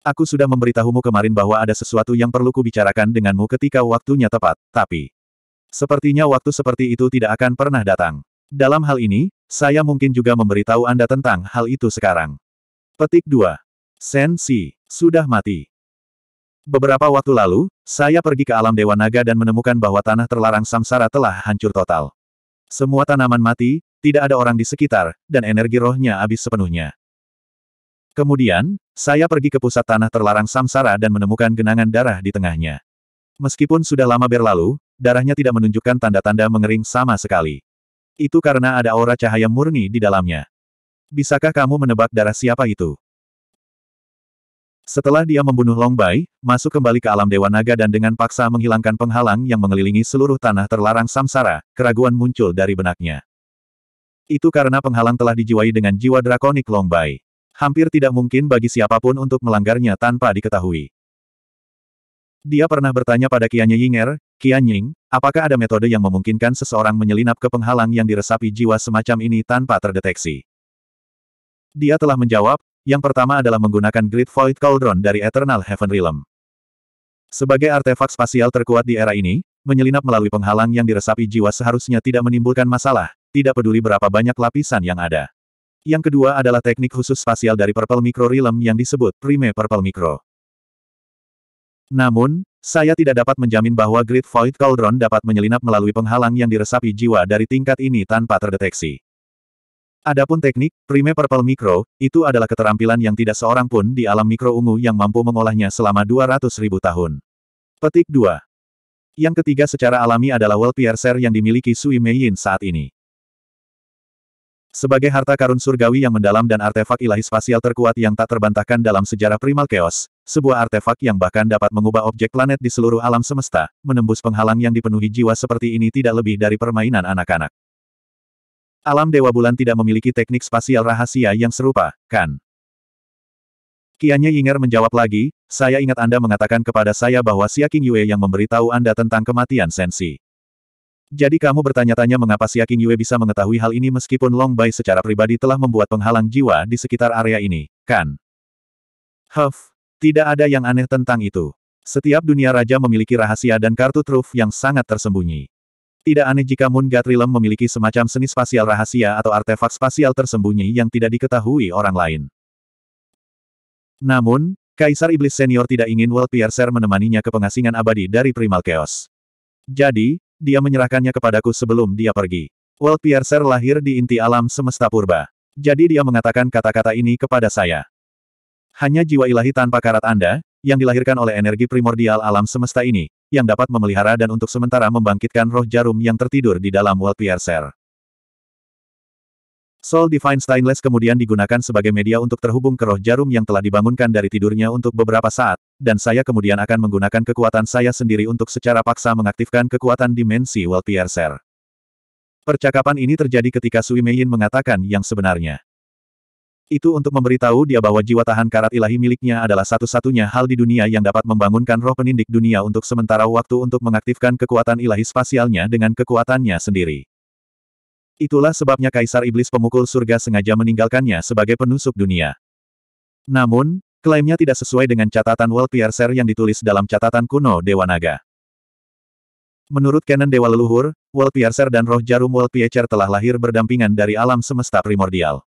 Aku sudah memberitahumu kemarin bahwa ada sesuatu yang perlu kubicarakan denganmu ketika waktunya tepat, tapi... Sepertinya waktu seperti itu tidak akan pernah datang. Dalam hal ini, saya mungkin juga memberitahu Anda tentang hal itu sekarang. Petik 2. Sensi, sudah mati. Beberapa waktu lalu, saya pergi ke alam Dewa Naga dan menemukan bahwa tanah terlarang samsara telah hancur total. Semua tanaman mati, tidak ada orang di sekitar, dan energi rohnya habis sepenuhnya. Kemudian, saya pergi ke pusat tanah terlarang samsara dan menemukan genangan darah di tengahnya. Meskipun sudah lama berlalu, darahnya tidak menunjukkan tanda-tanda mengering sama sekali. Itu karena ada aura cahaya murni di dalamnya. Bisakah kamu menebak darah siapa itu? Setelah dia membunuh Long Bai, masuk kembali ke alam Dewa Naga dan dengan paksa menghilangkan penghalang yang mengelilingi seluruh tanah terlarang samsara, keraguan muncul dari benaknya. Itu karena penghalang telah dijiwai dengan jiwa drakonik Longbai. Hampir tidak mungkin bagi siapapun untuk melanggarnya tanpa diketahui. Dia pernah bertanya pada Kianye Yinger, Qian Ying, er, apakah ada metode yang memungkinkan seseorang menyelinap ke penghalang yang diresapi jiwa semacam ini tanpa terdeteksi. Dia telah menjawab, yang pertama adalah menggunakan Great Void Cauldron dari Eternal Heaven Realm. Sebagai artefak spasial terkuat di era ini, menyelinap melalui penghalang yang diresapi jiwa seharusnya tidak menimbulkan masalah, tidak peduli berapa banyak lapisan yang ada. Yang kedua adalah teknik khusus spasial dari Purple Micro Realm yang disebut Prime Purple Micro. Namun, saya tidak dapat menjamin bahwa Great Void Cauldron dapat menyelinap melalui penghalang yang diresapi jiwa dari tingkat ini tanpa terdeteksi. Adapun teknik, Prime Purple Micro, itu adalah keterampilan yang tidak seorang pun di alam mikro ungu yang mampu mengolahnya selama 200 ribu tahun. Petik 2. Yang ketiga secara alami adalah World Piercer yang dimiliki Sui Meiyin saat ini. Sebagai harta karun surgawi yang mendalam dan artefak ilahi spasial terkuat yang tak terbantahkan dalam sejarah primal chaos, sebuah artefak yang bahkan dapat mengubah objek planet di seluruh alam semesta, menembus penghalang yang dipenuhi jiwa seperti ini tidak lebih dari permainan anak-anak. Alam Dewa Bulan tidak memiliki teknik spasial rahasia yang serupa, kan? Kianya Yinger menjawab lagi, saya ingat Anda mengatakan kepada saya bahwa Xia Yue yang memberitahu Anda tentang kematian Sensi. Jadi kamu bertanya-tanya mengapa Siakin Yue bisa mengetahui hal ini meskipun Long Bai secara pribadi telah membuat penghalang jiwa di sekitar area ini, kan? Huff, tidak ada yang aneh tentang itu. Setiap dunia raja memiliki rahasia dan kartu truf yang sangat tersembunyi. Tidak aneh jika Moon Gatrilem memiliki semacam seni spasial rahasia atau artefak spasial tersembunyi yang tidak diketahui orang lain. Namun, Kaisar Iblis Senior tidak ingin World Piercer menemaninya ke pengasingan abadi dari Primal Chaos. Jadi, dia menyerahkannya kepadaku sebelum dia pergi. Walt Piercer lahir di inti alam semesta purba. Jadi dia mengatakan kata-kata ini kepada saya. Hanya jiwa ilahi tanpa karat Anda, yang dilahirkan oleh energi primordial alam semesta ini, yang dapat memelihara dan untuk sementara membangkitkan roh jarum yang tertidur di dalam Walt Piercer. Soul Divine Stainless kemudian digunakan sebagai media untuk terhubung ke roh jarum yang telah dibangunkan dari tidurnya untuk beberapa saat, dan saya kemudian akan menggunakan kekuatan saya sendiri untuk secara paksa mengaktifkan kekuatan dimensi Piercer. Percakapan ini terjadi ketika Sui Meiyin mengatakan yang sebenarnya. Itu untuk memberitahu dia bahwa jiwa tahan karat ilahi miliknya adalah satu-satunya hal di dunia yang dapat membangunkan roh penindik dunia untuk sementara waktu untuk mengaktifkan kekuatan ilahi spasialnya dengan kekuatannya sendiri. Itulah sebabnya Kaisar Iblis Pemukul Surga sengaja meninggalkannya sebagai penusuk dunia. Namun, klaimnya tidak sesuai dengan catatan World Piercer yang ditulis dalam catatan kuno Dewa Naga. Menurut Canon Dewa Leluhur, World Piercer dan roh jarum World Piercer telah lahir berdampingan dari alam semesta primordial.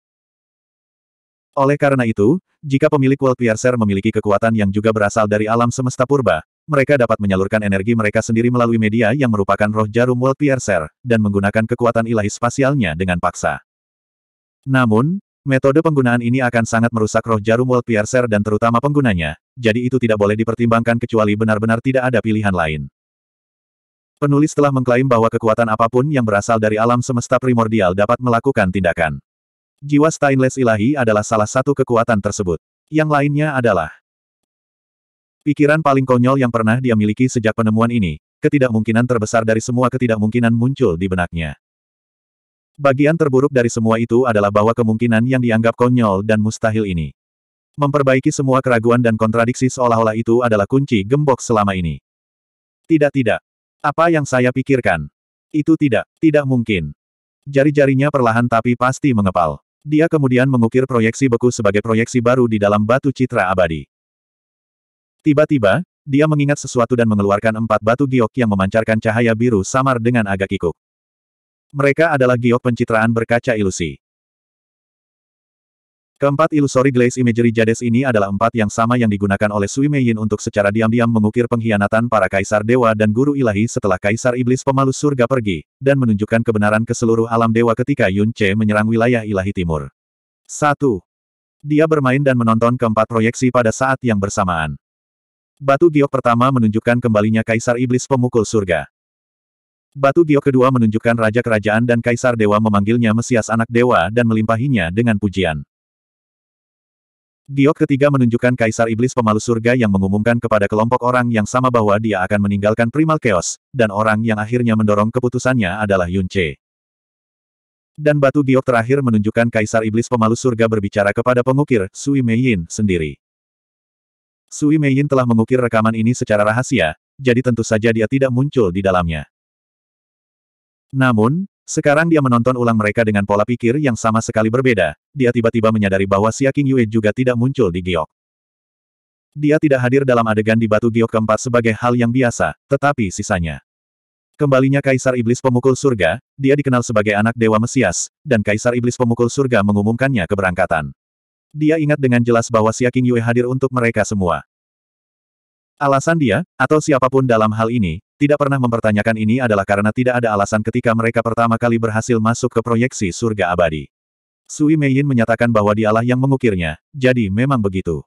Oleh karena itu, jika pemilik World Piercer memiliki kekuatan yang juga berasal dari alam semesta purba, mereka dapat menyalurkan energi mereka sendiri melalui media yang merupakan roh jarum World Piercer, dan menggunakan kekuatan ilahi spasialnya dengan paksa. Namun, metode penggunaan ini akan sangat merusak roh jarum World Piercer dan terutama penggunanya, jadi itu tidak boleh dipertimbangkan kecuali benar-benar tidak ada pilihan lain. Penulis telah mengklaim bahwa kekuatan apapun yang berasal dari alam semesta primordial dapat melakukan tindakan. Jiwa stainless ilahi adalah salah satu kekuatan tersebut. Yang lainnya adalah Pikiran paling konyol yang pernah dia miliki sejak penemuan ini, ketidakmungkinan terbesar dari semua ketidakmungkinan muncul di benaknya. Bagian terburuk dari semua itu adalah bahwa kemungkinan yang dianggap konyol dan mustahil ini. Memperbaiki semua keraguan dan kontradiksi seolah-olah itu adalah kunci gembok selama ini. Tidak tidak. Apa yang saya pikirkan? Itu tidak, tidak mungkin. Jari-jarinya perlahan tapi pasti mengepal. Dia kemudian mengukir proyeksi beku sebagai proyeksi baru di dalam batu citra abadi. Tiba-tiba, dia mengingat sesuatu dan mengeluarkan empat batu giok yang memancarkan cahaya biru samar dengan agak kikuk. Mereka adalah giok pencitraan berkaca ilusi. Keempat ilusori glaze imagery jades ini adalah empat yang sama yang digunakan oleh Sui Yin untuk secara diam-diam mengukir pengkhianatan para kaisar dewa dan guru ilahi setelah kaisar iblis pemalu surga pergi, dan menunjukkan kebenaran ke seluruh alam dewa ketika Yun Che menyerang wilayah ilahi timur. 1. Dia bermain dan menonton keempat proyeksi pada saat yang bersamaan. Batu giok pertama menunjukkan kembalinya Kaisar Iblis Pemukul Surga. Batu giok kedua menunjukkan Raja Kerajaan dan Kaisar Dewa memanggilnya Mesias Anak Dewa dan melimpahinya dengan pujian. Giok ketiga menunjukkan Kaisar Iblis Pemalu Surga yang mengumumkan kepada kelompok orang yang sama bahwa dia akan meninggalkan Primal Chaos, dan orang yang akhirnya mendorong keputusannya adalah Yunche. Dan batu giok terakhir menunjukkan Kaisar Iblis Pemalu Surga berbicara kepada pengukir, Sui Yin sendiri. Sui Meiyin telah mengukir rekaman ini secara rahasia, jadi tentu saja dia tidak muncul di dalamnya. Namun, sekarang dia menonton ulang mereka dengan pola pikir yang sama sekali berbeda, dia tiba-tiba menyadari bahwa Xia King Yue juga tidak muncul di Giok. Dia tidak hadir dalam adegan di Batu Giok keempat sebagai hal yang biasa, tetapi sisanya. Kembalinya Kaisar Iblis Pemukul Surga, dia dikenal sebagai anak Dewa Mesias, dan Kaisar Iblis Pemukul Surga mengumumkannya keberangkatan. Dia ingat dengan jelas bahwa Siaking Yue hadir untuk mereka semua. Alasan dia, atau siapapun dalam hal ini, tidak pernah mempertanyakan ini adalah karena tidak ada alasan ketika mereka pertama kali berhasil masuk ke proyeksi surga abadi. Sui Yin menyatakan bahwa dialah yang mengukirnya, jadi memang begitu.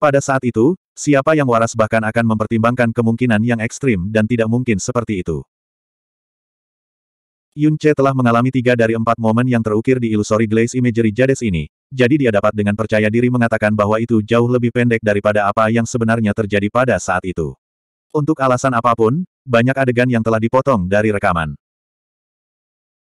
Pada saat itu, siapa yang waras bahkan akan mempertimbangkan kemungkinan yang ekstrim dan tidak mungkin seperti itu. Yun Che telah mengalami tiga dari empat momen yang terukir di Illusory Glaze Imagery Jades ini, jadi dia dapat dengan percaya diri mengatakan bahwa itu jauh lebih pendek daripada apa yang sebenarnya terjadi pada saat itu. Untuk alasan apapun, banyak adegan yang telah dipotong dari rekaman.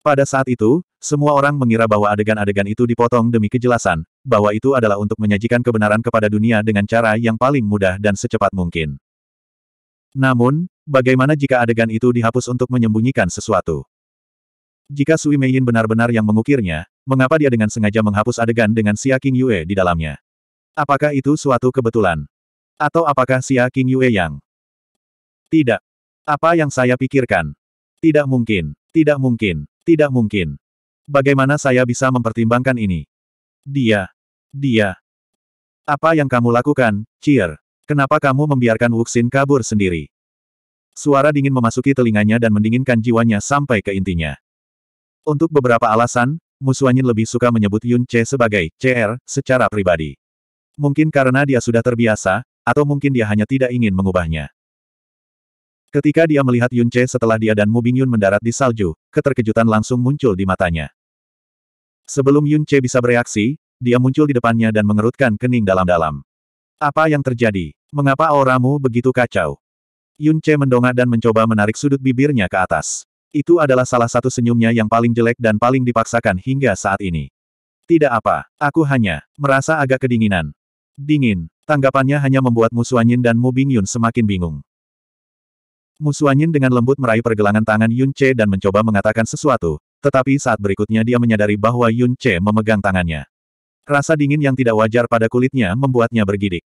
Pada saat itu, semua orang mengira bahwa adegan-adegan itu dipotong demi kejelasan, bahwa itu adalah untuk menyajikan kebenaran kepada dunia dengan cara yang paling mudah dan secepat mungkin. Namun, bagaimana jika adegan itu dihapus untuk menyembunyikan sesuatu? Jika Sui Meiyin benar-benar yang mengukirnya, Mengapa dia dengan sengaja menghapus adegan dengan Xia King Yue di dalamnya? Apakah itu suatu kebetulan? Atau apakah Xia King Yue yang? Tidak. Apa yang saya pikirkan? Tidak mungkin. Tidak mungkin. Tidak mungkin. Bagaimana saya bisa mempertimbangkan ini? Dia. Dia. Apa yang kamu lakukan, Cier? Kenapa kamu membiarkan Wuxin kabur sendiri? Suara dingin memasuki telinganya dan mendinginkan jiwanya sampai ke intinya. Untuk beberapa alasan, Musuanyin lebih suka menyebut Yun Che sebagai CR secara pribadi. Mungkin karena dia sudah terbiasa, atau mungkin dia hanya tidak ingin mengubahnya. Ketika dia melihat Yun Che setelah dia dan Mu Bingyun mendarat di salju, keterkejutan langsung muncul di matanya. Sebelum Yun Che bisa bereaksi, dia muncul di depannya dan mengerutkan kening dalam-dalam. Apa yang terjadi? Mengapa auramu begitu kacau? Yun Che mendongak dan mencoba menarik sudut bibirnya ke atas. Itu adalah salah satu senyumnya yang paling jelek dan paling dipaksakan hingga saat ini. Tidak apa, aku hanya merasa agak kedinginan. Dingin, tanggapannya hanya membuat Musuanyin dan Mu Bingyun semakin bingung. Musuanyin dengan lembut meraih pergelangan tangan Yun Che dan mencoba mengatakan sesuatu, tetapi saat berikutnya dia menyadari bahwa Yun Che memegang tangannya. Rasa dingin yang tidak wajar pada kulitnya membuatnya bergidik.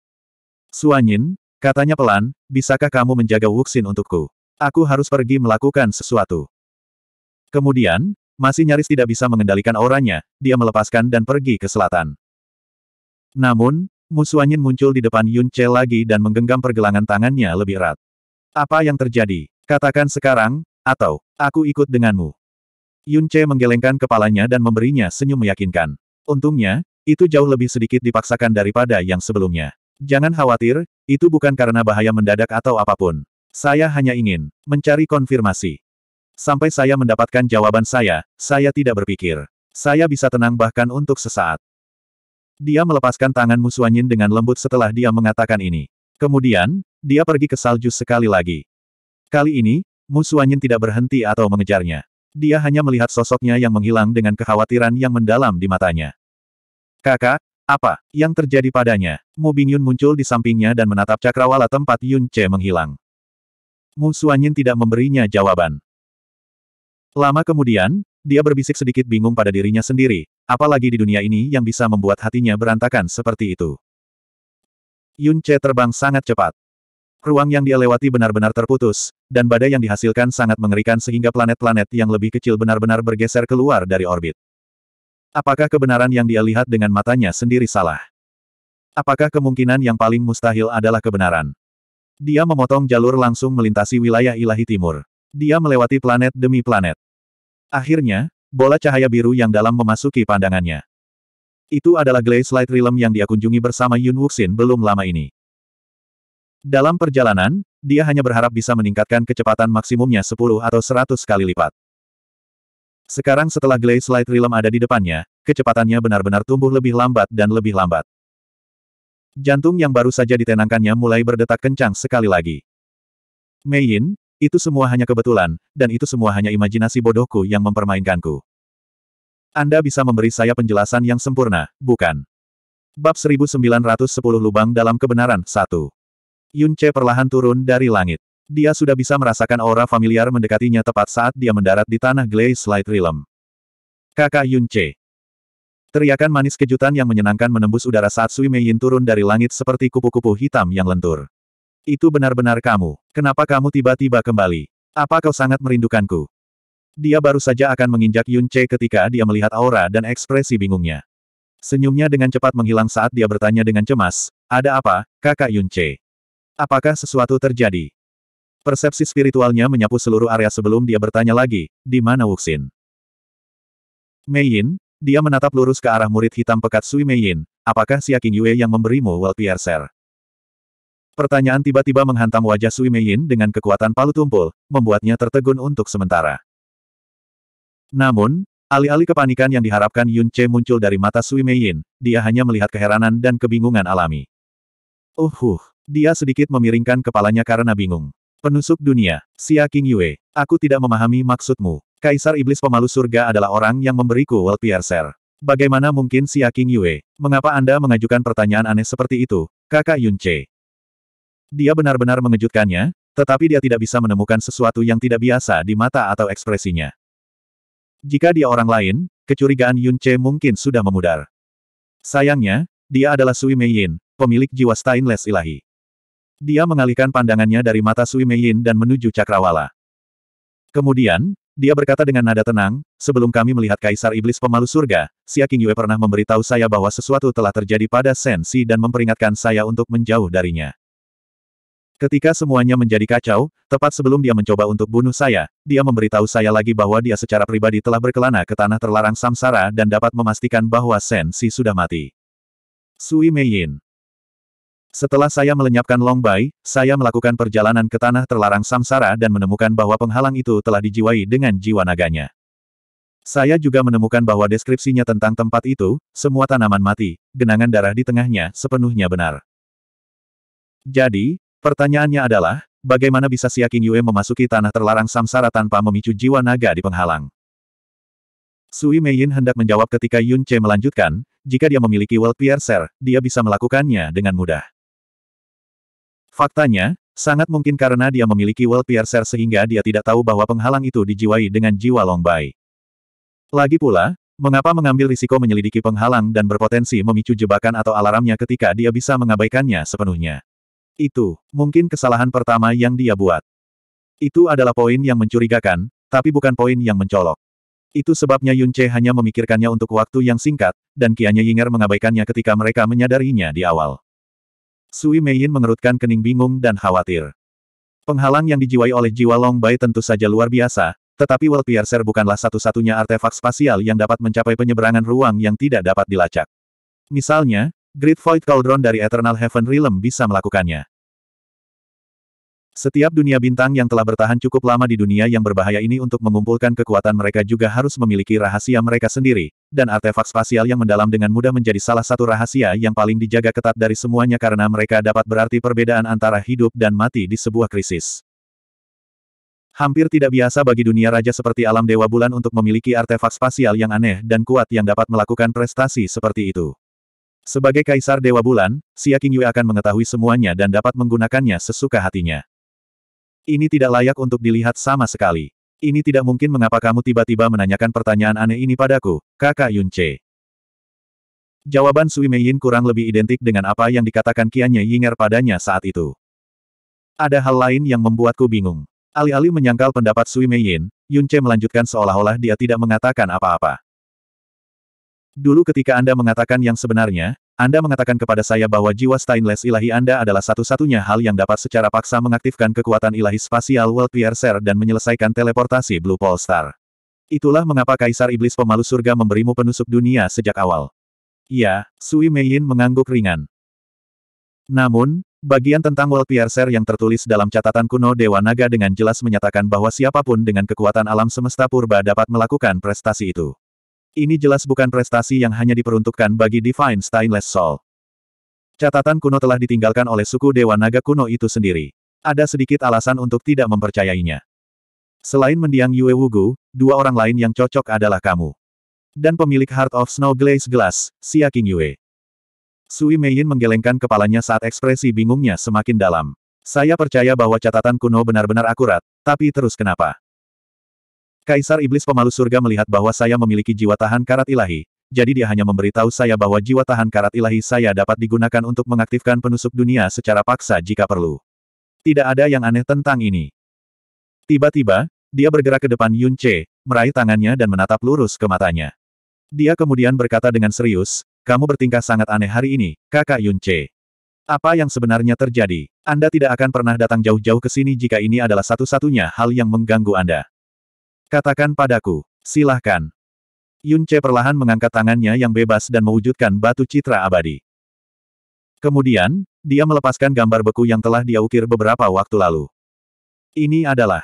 Suanyin, katanya pelan, bisakah kamu menjaga Wuxin untukku? Aku harus pergi melakukan sesuatu. Kemudian, masih nyaris tidak bisa mengendalikan auranya, dia melepaskan dan pergi ke selatan. Namun, musuh angin muncul di depan Yun Che lagi dan menggenggam pergelangan tangannya lebih erat. Apa yang terjadi? Katakan sekarang, atau, aku ikut denganmu. Yun Che menggelengkan kepalanya dan memberinya senyum meyakinkan. Untungnya, itu jauh lebih sedikit dipaksakan daripada yang sebelumnya. Jangan khawatir, itu bukan karena bahaya mendadak atau apapun. Saya hanya ingin mencari konfirmasi. Sampai saya mendapatkan jawaban saya, saya tidak berpikir. Saya bisa tenang bahkan untuk sesaat. Dia melepaskan tangan musuanyin dengan lembut setelah dia mengatakan ini. Kemudian, dia pergi ke salju sekali lagi. Kali ini, musuanyin tidak berhenti atau mengejarnya. Dia hanya melihat sosoknya yang menghilang dengan kekhawatiran yang mendalam di matanya. Kakak, apa yang terjadi padanya? Mu Bingyun muncul di sampingnya dan menatap cakrawala tempat Yun Che menghilang. Mu Suanyin tidak memberinya jawaban. Lama kemudian, dia berbisik sedikit bingung pada dirinya sendiri, apalagi di dunia ini yang bisa membuat hatinya berantakan seperti itu. Yun Che terbang sangat cepat. Ruang yang dia lewati benar-benar terputus, dan badai yang dihasilkan sangat mengerikan sehingga planet-planet yang lebih kecil benar-benar bergeser keluar dari orbit. Apakah kebenaran yang dia lihat dengan matanya sendiri salah? Apakah kemungkinan yang paling mustahil adalah kebenaran? Dia memotong jalur langsung melintasi wilayah ilahi timur. Dia melewati planet demi planet. Akhirnya, bola cahaya biru yang dalam memasuki pandangannya. Itu adalah Glaze Light Realm yang dia kunjungi bersama Yun Wuxin belum lama ini. Dalam perjalanan, dia hanya berharap bisa meningkatkan kecepatan maksimumnya 10 atau 100 kali lipat. Sekarang setelah Glaze Light Realm ada di depannya, kecepatannya benar-benar tumbuh lebih lambat dan lebih lambat. Jantung yang baru saja ditenangkannya mulai berdetak kencang sekali lagi. Mei Yin, itu semua hanya kebetulan, dan itu semua hanya imajinasi bodohku yang mempermainkanku. Anda bisa memberi saya penjelasan yang sempurna, bukan? Bab 1910 Lubang dalam Kebenaran 1 Yun Che perlahan turun dari langit. Dia sudah bisa merasakan aura familiar mendekatinya tepat saat dia mendarat di tanah Glaze Light Realm. Kakak Yun Che, Teriakan manis kejutan yang menyenangkan menembus udara saat Sui Mei Yin turun dari langit seperti kupu-kupu hitam yang lentur. Itu benar-benar kamu. Kenapa kamu tiba-tiba kembali? Apa kau sangat merindukanku? Dia baru saja akan menginjak Yun Che ketika dia melihat aura dan ekspresi bingungnya. Senyumnya dengan cepat menghilang saat dia bertanya dengan cemas, ada apa, kakak Yun Che? Apakah sesuatu terjadi? Persepsi spiritualnya menyapu seluruh area sebelum dia bertanya lagi, di mana Wuxin? Mei Yin, dia menatap lurus ke arah murid hitam pekat Sui Mei Yin, apakah Xia King Yue yang memberimu World Piercer? Pertanyaan tiba-tiba menghantam wajah Sui Yin dengan kekuatan palu tumpul, membuatnya tertegun untuk sementara. Namun, alih-alih kepanikan yang diharapkan Yun Che muncul dari mata Sui Yin, dia hanya melihat keheranan dan kebingungan alami. Uhuh, dia sedikit memiringkan kepalanya karena bingung. Penusuk dunia, Xia King Yue, aku tidak memahami maksudmu. Kaisar Iblis Pemalu Surga adalah orang yang memberiku World Piercer. Bagaimana mungkin Xia King Yue? Mengapa Anda mengajukan pertanyaan aneh seperti itu, kakak Yun Che? Dia benar-benar mengejutkannya, tetapi dia tidak bisa menemukan sesuatu yang tidak biasa di mata atau ekspresinya. Jika dia orang lain, kecurigaan Yun Che mungkin sudah memudar. Sayangnya, dia adalah Sui Mei Yin, pemilik jiwa stainless ilahi. Dia mengalihkan pandangannya dari mata Sui Mei Yin dan menuju Cakrawala. Kemudian, dia berkata dengan nada tenang, sebelum kami melihat Kaisar Iblis Pemalu Surga, Xia Yue pernah memberitahu saya bahwa sesuatu telah terjadi pada Sensi dan memperingatkan saya untuk menjauh darinya. Ketika semuanya menjadi kacau, tepat sebelum dia mencoba untuk bunuh saya, dia memberitahu saya lagi bahwa dia secara pribadi telah berkelana ke tanah terlarang samsara dan dapat memastikan bahwa Shen Si sudah mati. Sui Yin. Setelah saya melenyapkan Long Bai, saya melakukan perjalanan ke tanah terlarang samsara dan menemukan bahwa penghalang itu telah dijiwai dengan jiwa naganya. Saya juga menemukan bahwa deskripsinya tentang tempat itu, semua tanaman mati, genangan darah di tengahnya, sepenuhnya benar. Jadi, Pertanyaannya adalah, bagaimana bisa Xia King Yue memasuki tanah terlarang samsara tanpa memicu jiwa naga di penghalang? Sui Meiyin hendak menjawab ketika Yun Che melanjutkan, jika dia memiliki World Piercer, dia bisa melakukannya dengan mudah. Faktanya, sangat mungkin karena dia memiliki World Piercer sehingga dia tidak tahu bahwa penghalang itu dijiwai dengan jiwa Longbai. Lagi pula, mengapa mengambil risiko menyelidiki penghalang dan berpotensi memicu jebakan atau alarmnya ketika dia bisa mengabaikannya sepenuhnya? Itu, mungkin kesalahan pertama yang dia buat. Itu adalah poin yang mencurigakan, tapi bukan poin yang mencolok. Itu sebabnya Yun Che hanya memikirkannya untuk waktu yang singkat, dan Kianya Yinger mengabaikannya ketika mereka menyadarinya di awal. Sui Yin mengerutkan kening bingung dan khawatir. Penghalang yang dijiwai oleh jiwa Long Bai tentu saja luar biasa, tetapi World Piercer bukanlah satu-satunya artefak spasial yang dapat mencapai penyeberangan ruang yang tidak dapat dilacak. Misalnya, Great Void Cauldron dari Eternal Heaven Realm bisa melakukannya. Setiap dunia bintang yang telah bertahan cukup lama di dunia yang berbahaya ini untuk mengumpulkan kekuatan mereka juga harus memiliki rahasia mereka sendiri, dan artefak spasial yang mendalam dengan mudah menjadi salah satu rahasia yang paling dijaga ketat dari semuanya karena mereka dapat berarti perbedaan antara hidup dan mati di sebuah krisis. Hampir tidak biasa bagi dunia raja seperti alam dewa bulan untuk memiliki artefak spasial yang aneh dan kuat yang dapat melakukan prestasi seperti itu. Sebagai Kaisar Dewa Bulan, Xia Qingyue akan mengetahui semuanya dan dapat menggunakannya sesuka hatinya. Ini tidak layak untuk dilihat sama sekali. Ini tidak mungkin mengapa kamu tiba-tiba menanyakan pertanyaan aneh ini padaku, kakak Yunce. Jawaban Sui Yin kurang lebih identik dengan apa yang dikatakan Qianye Yinger padanya saat itu. Ada hal lain yang membuatku bingung. Alih-alih menyangkal pendapat Sui Meiyin, Yunce melanjutkan seolah-olah dia tidak mengatakan apa-apa. Dulu ketika Anda mengatakan yang sebenarnya, Anda mengatakan kepada saya bahwa jiwa stainless ilahi Anda adalah satu-satunya hal yang dapat secara paksa mengaktifkan kekuatan ilahi spasial World Piercer dan menyelesaikan teleportasi Blue Pole Star. Itulah mengapa Kaisar Iblis Pemalu Surga memberimu penusuk dunia sejak awal. Ya, Sui Yin mengangguk ringan. Namun, Bagian tentang World Piercer yang tertulis dalam catatan kuno Dewa Naga dengan jelas menyatakan bahwa siapapun dengan kekuatan alam semesta purba dapat melakukan prestasi itu. Ini jelas bukan prestasi yang hanya diperuntukkan bagi Divine Stainless Soul. Catatan kuno telah ditinggalkan oleh suku Dewa Naga kuno itu sendiri. Ada sedikit alasan untuk tidak mempercayainya. Selain mendiang Yue Wugu, dua orang lain yang cocok adalah kamu. Dan pemilik Heart of Snow Glaze Glass, Xia King Yue. Sui Meiyin menggelengkan kepalanya saat ekspresi bingungnya semakin dalam. Saya percaya bahwa catatan kuno benar-benar akurat, tapi terus kenapa? Kaisar Iblis Pemalu Surga melihat bahwa saya memiliki jiwa tahan karat ilahi, jadi dia hanya memberitahu saya bahwa jiwa tahan karat ilahi saya dapat digunakan untuk mengaktifkan penusuk dunia secara paksa jika perlu. Tidak ada yang aneh tentang ini. Tiba-tiba, dia bergerak ke depan Yun Che, meraih tangannya dan menatap lurus ke matanya. Dia kemudian berkata dengan serius, kamu bertingkah sangat aneh hari ini, kakak Yun Che. Apa yang sebenarnya terjadi? Anda tidak akan pernah datang jauh-jauh ke sini jika ini adalah satu-satunya hal yang mengganggu Anda. Katakan padaku. Silahkan. Yun Che perlahan mengangkat tangannya yang bebas dan mewujudkan batu citra abadi. Kemudian, dia melepaskan gambar beku yang telah dia ukir beberapa waktu lalu. Ini adalah...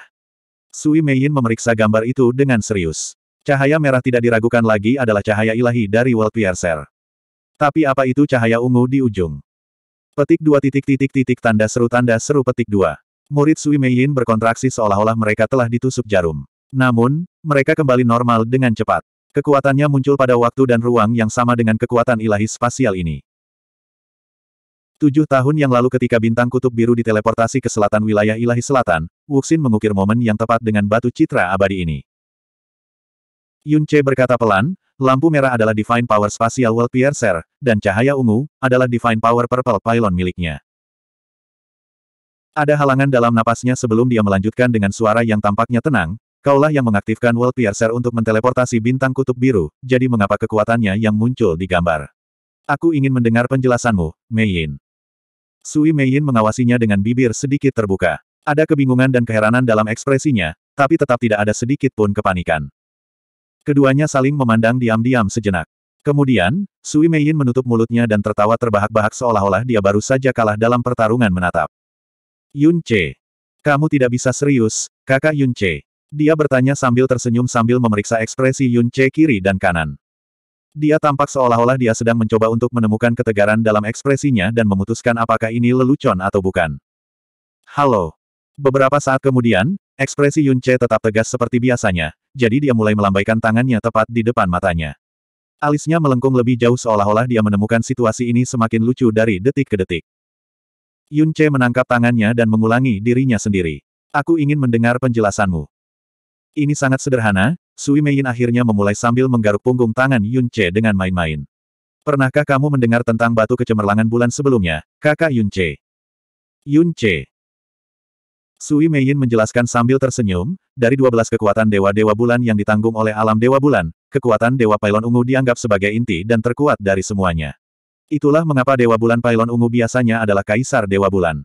Sui Yin memeriksa gambar itu dengan serius. Cahaya merah tidak diragukan lagi adalah cahaya ilahi dari World Piercer. Tapi apa itu cahaya ungu di ujung? Petik dua titik titik titik tanda seru tanda seru petik dua. Murid Sui Yin berkontraksi seolah-olah mereka telah ditusuk jarum. Namun, mereka kembali normal dengan cepat. Kekuatannya muncul pada waktu dan ruang yang sama dengan kekuatan ilahi spasial ini. Tujuh tahun yang lalu ketika bintang kutub biru diteleportasi ke selatan wilayah ilahi selatan, Wuxin mengukir momen yang tepat dengan batu citra abadi ini. Yun Che berkata pelan, lampu merah adalah Divine Power Spasial World Piercer, dan cahaya ungu adalah Divine Power Purple Pylon miliknya. Ada halangan dalam napasnya sebelum dia melanjutkan dengan suara yang tampaknya tenang, Kaulah yang mengaktifkan World Piercer untuk menteleportasi bintang kutub biru, jadi mengapa kekuatannya yang muncul di gambar? Aku ingin mendengar penjelasanmu, Mei Yin. Sui Mei Yin mengawasinya dengan bibir sedikit terbuka. Ada kebingungan dan keheranan dalam ekspresinya, tapi tetap tidak ada sedikit pun kepanikan. Keduanya saling memandang diam-diam sejenak. Kemudian, Sui Mei Yin menutup mulutnya dan tertawa terbahak-bahak seolah-olah dia baru saja kalah dalam pertarungan menatap. Yun Che. Kamu tidak bisa serius, kakak Yun Che. Dia bertanya sambil tersenyum sambil memeriksa ekspresi Yun Che kiri dan kanan. Dia tampak seolah-olah dia sedang mencoba untuk menemukan ketegaran dalam ekspresinya dan memutuskan apakah ini lelucon atau bukan. Halo. Beberapa saat kemudian, ekspresi Yun Che tetap tegas seperti biasanya, jadi dia mulai melambaikan tangannya tepat di depan matanya. Alisnya melengkung lebih jauh seolah-olah dia menemukan situasi ini semakin lucu dari detik ke detik. Yun Che menangkap tangannya dan mengulangi dirinya sendiri. Aku ingin mendengar penjelasanmu. Ini sangat sederhana, Sui Meiyin akhirnya memulai sambil menggaruk punggung tangan Yun Che dengan main-main. Pernahkah kamu mendengar tentang batu kecemerlangan bulan sebelumnya, kakak Yun Che? Yun Che. Sui Meiyin menjelaskan sambil tersenyum, dari 12 kekuatan dewa-dewa bulan yang ditanggung oleh alam dewa bulan, kekuatan dewa pailon ungu dianggap sebagai inti dan terkuat dari semuanya. Itulah mengapa dewa bulan pailon ungu biasanya adalah kaisar dewa bulan.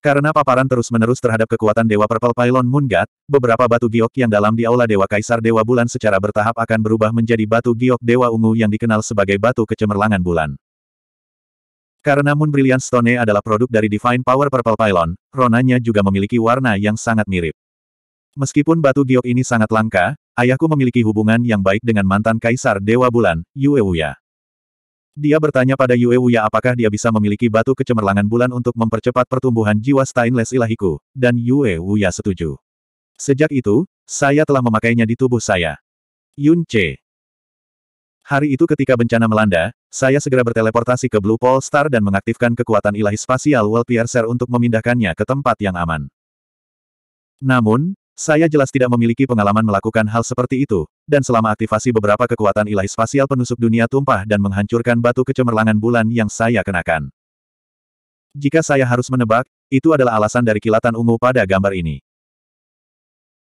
Karena paparan terus-menerus terhadap kekuatan Dewa Purple Pylon Moon beberapa batu giok yang dalam di Aula Dewa Kaisar Dewa Bulan secara bertahap akan berubah menjadi batu giok Dewa Ungu yang dikenal sebagai batu kecemerlangan bulan. Karena Moon Brilliant Stone adalah produk dari Divine Power Purple Pylon, ronanya juga memiliki warna yang sangat mirip. Meskipun batu giok ini sangat langka, ayahku memiliki hubungan yang baik dengan mantan Kaisar Dewa Bulan, Wuya. Dia bertanya pada Yue Wuya apakah dia bisa memiliki batu kecemerlangan bulan untuk mempercepat pertumbuhan jiwa stainless ilahiku, dan Yue Wuya setuju. Sejak itu, saya telah memakainya di tubuh saya. Yun Che. Hari itu ketika bencana melanda, saya segera berteleportasi ke Blue Pole Star dan mengaktifkan kekuatan ilahi spasial Wall Piercer untuk memindahkannya ke tempat yang aman. Namun, saya jelas tidak memiliki pengalaman melakukan hal seperti itu, dan selama aktivasi beberapa kekuatan ilahi spasial penusuk dunia tumpah dan menghancurkan batu kecemerlangan bulan yang saya kenakan. Jika saya harus menebak, itu adalah alasan dari kilatan ungu pada gambar ini.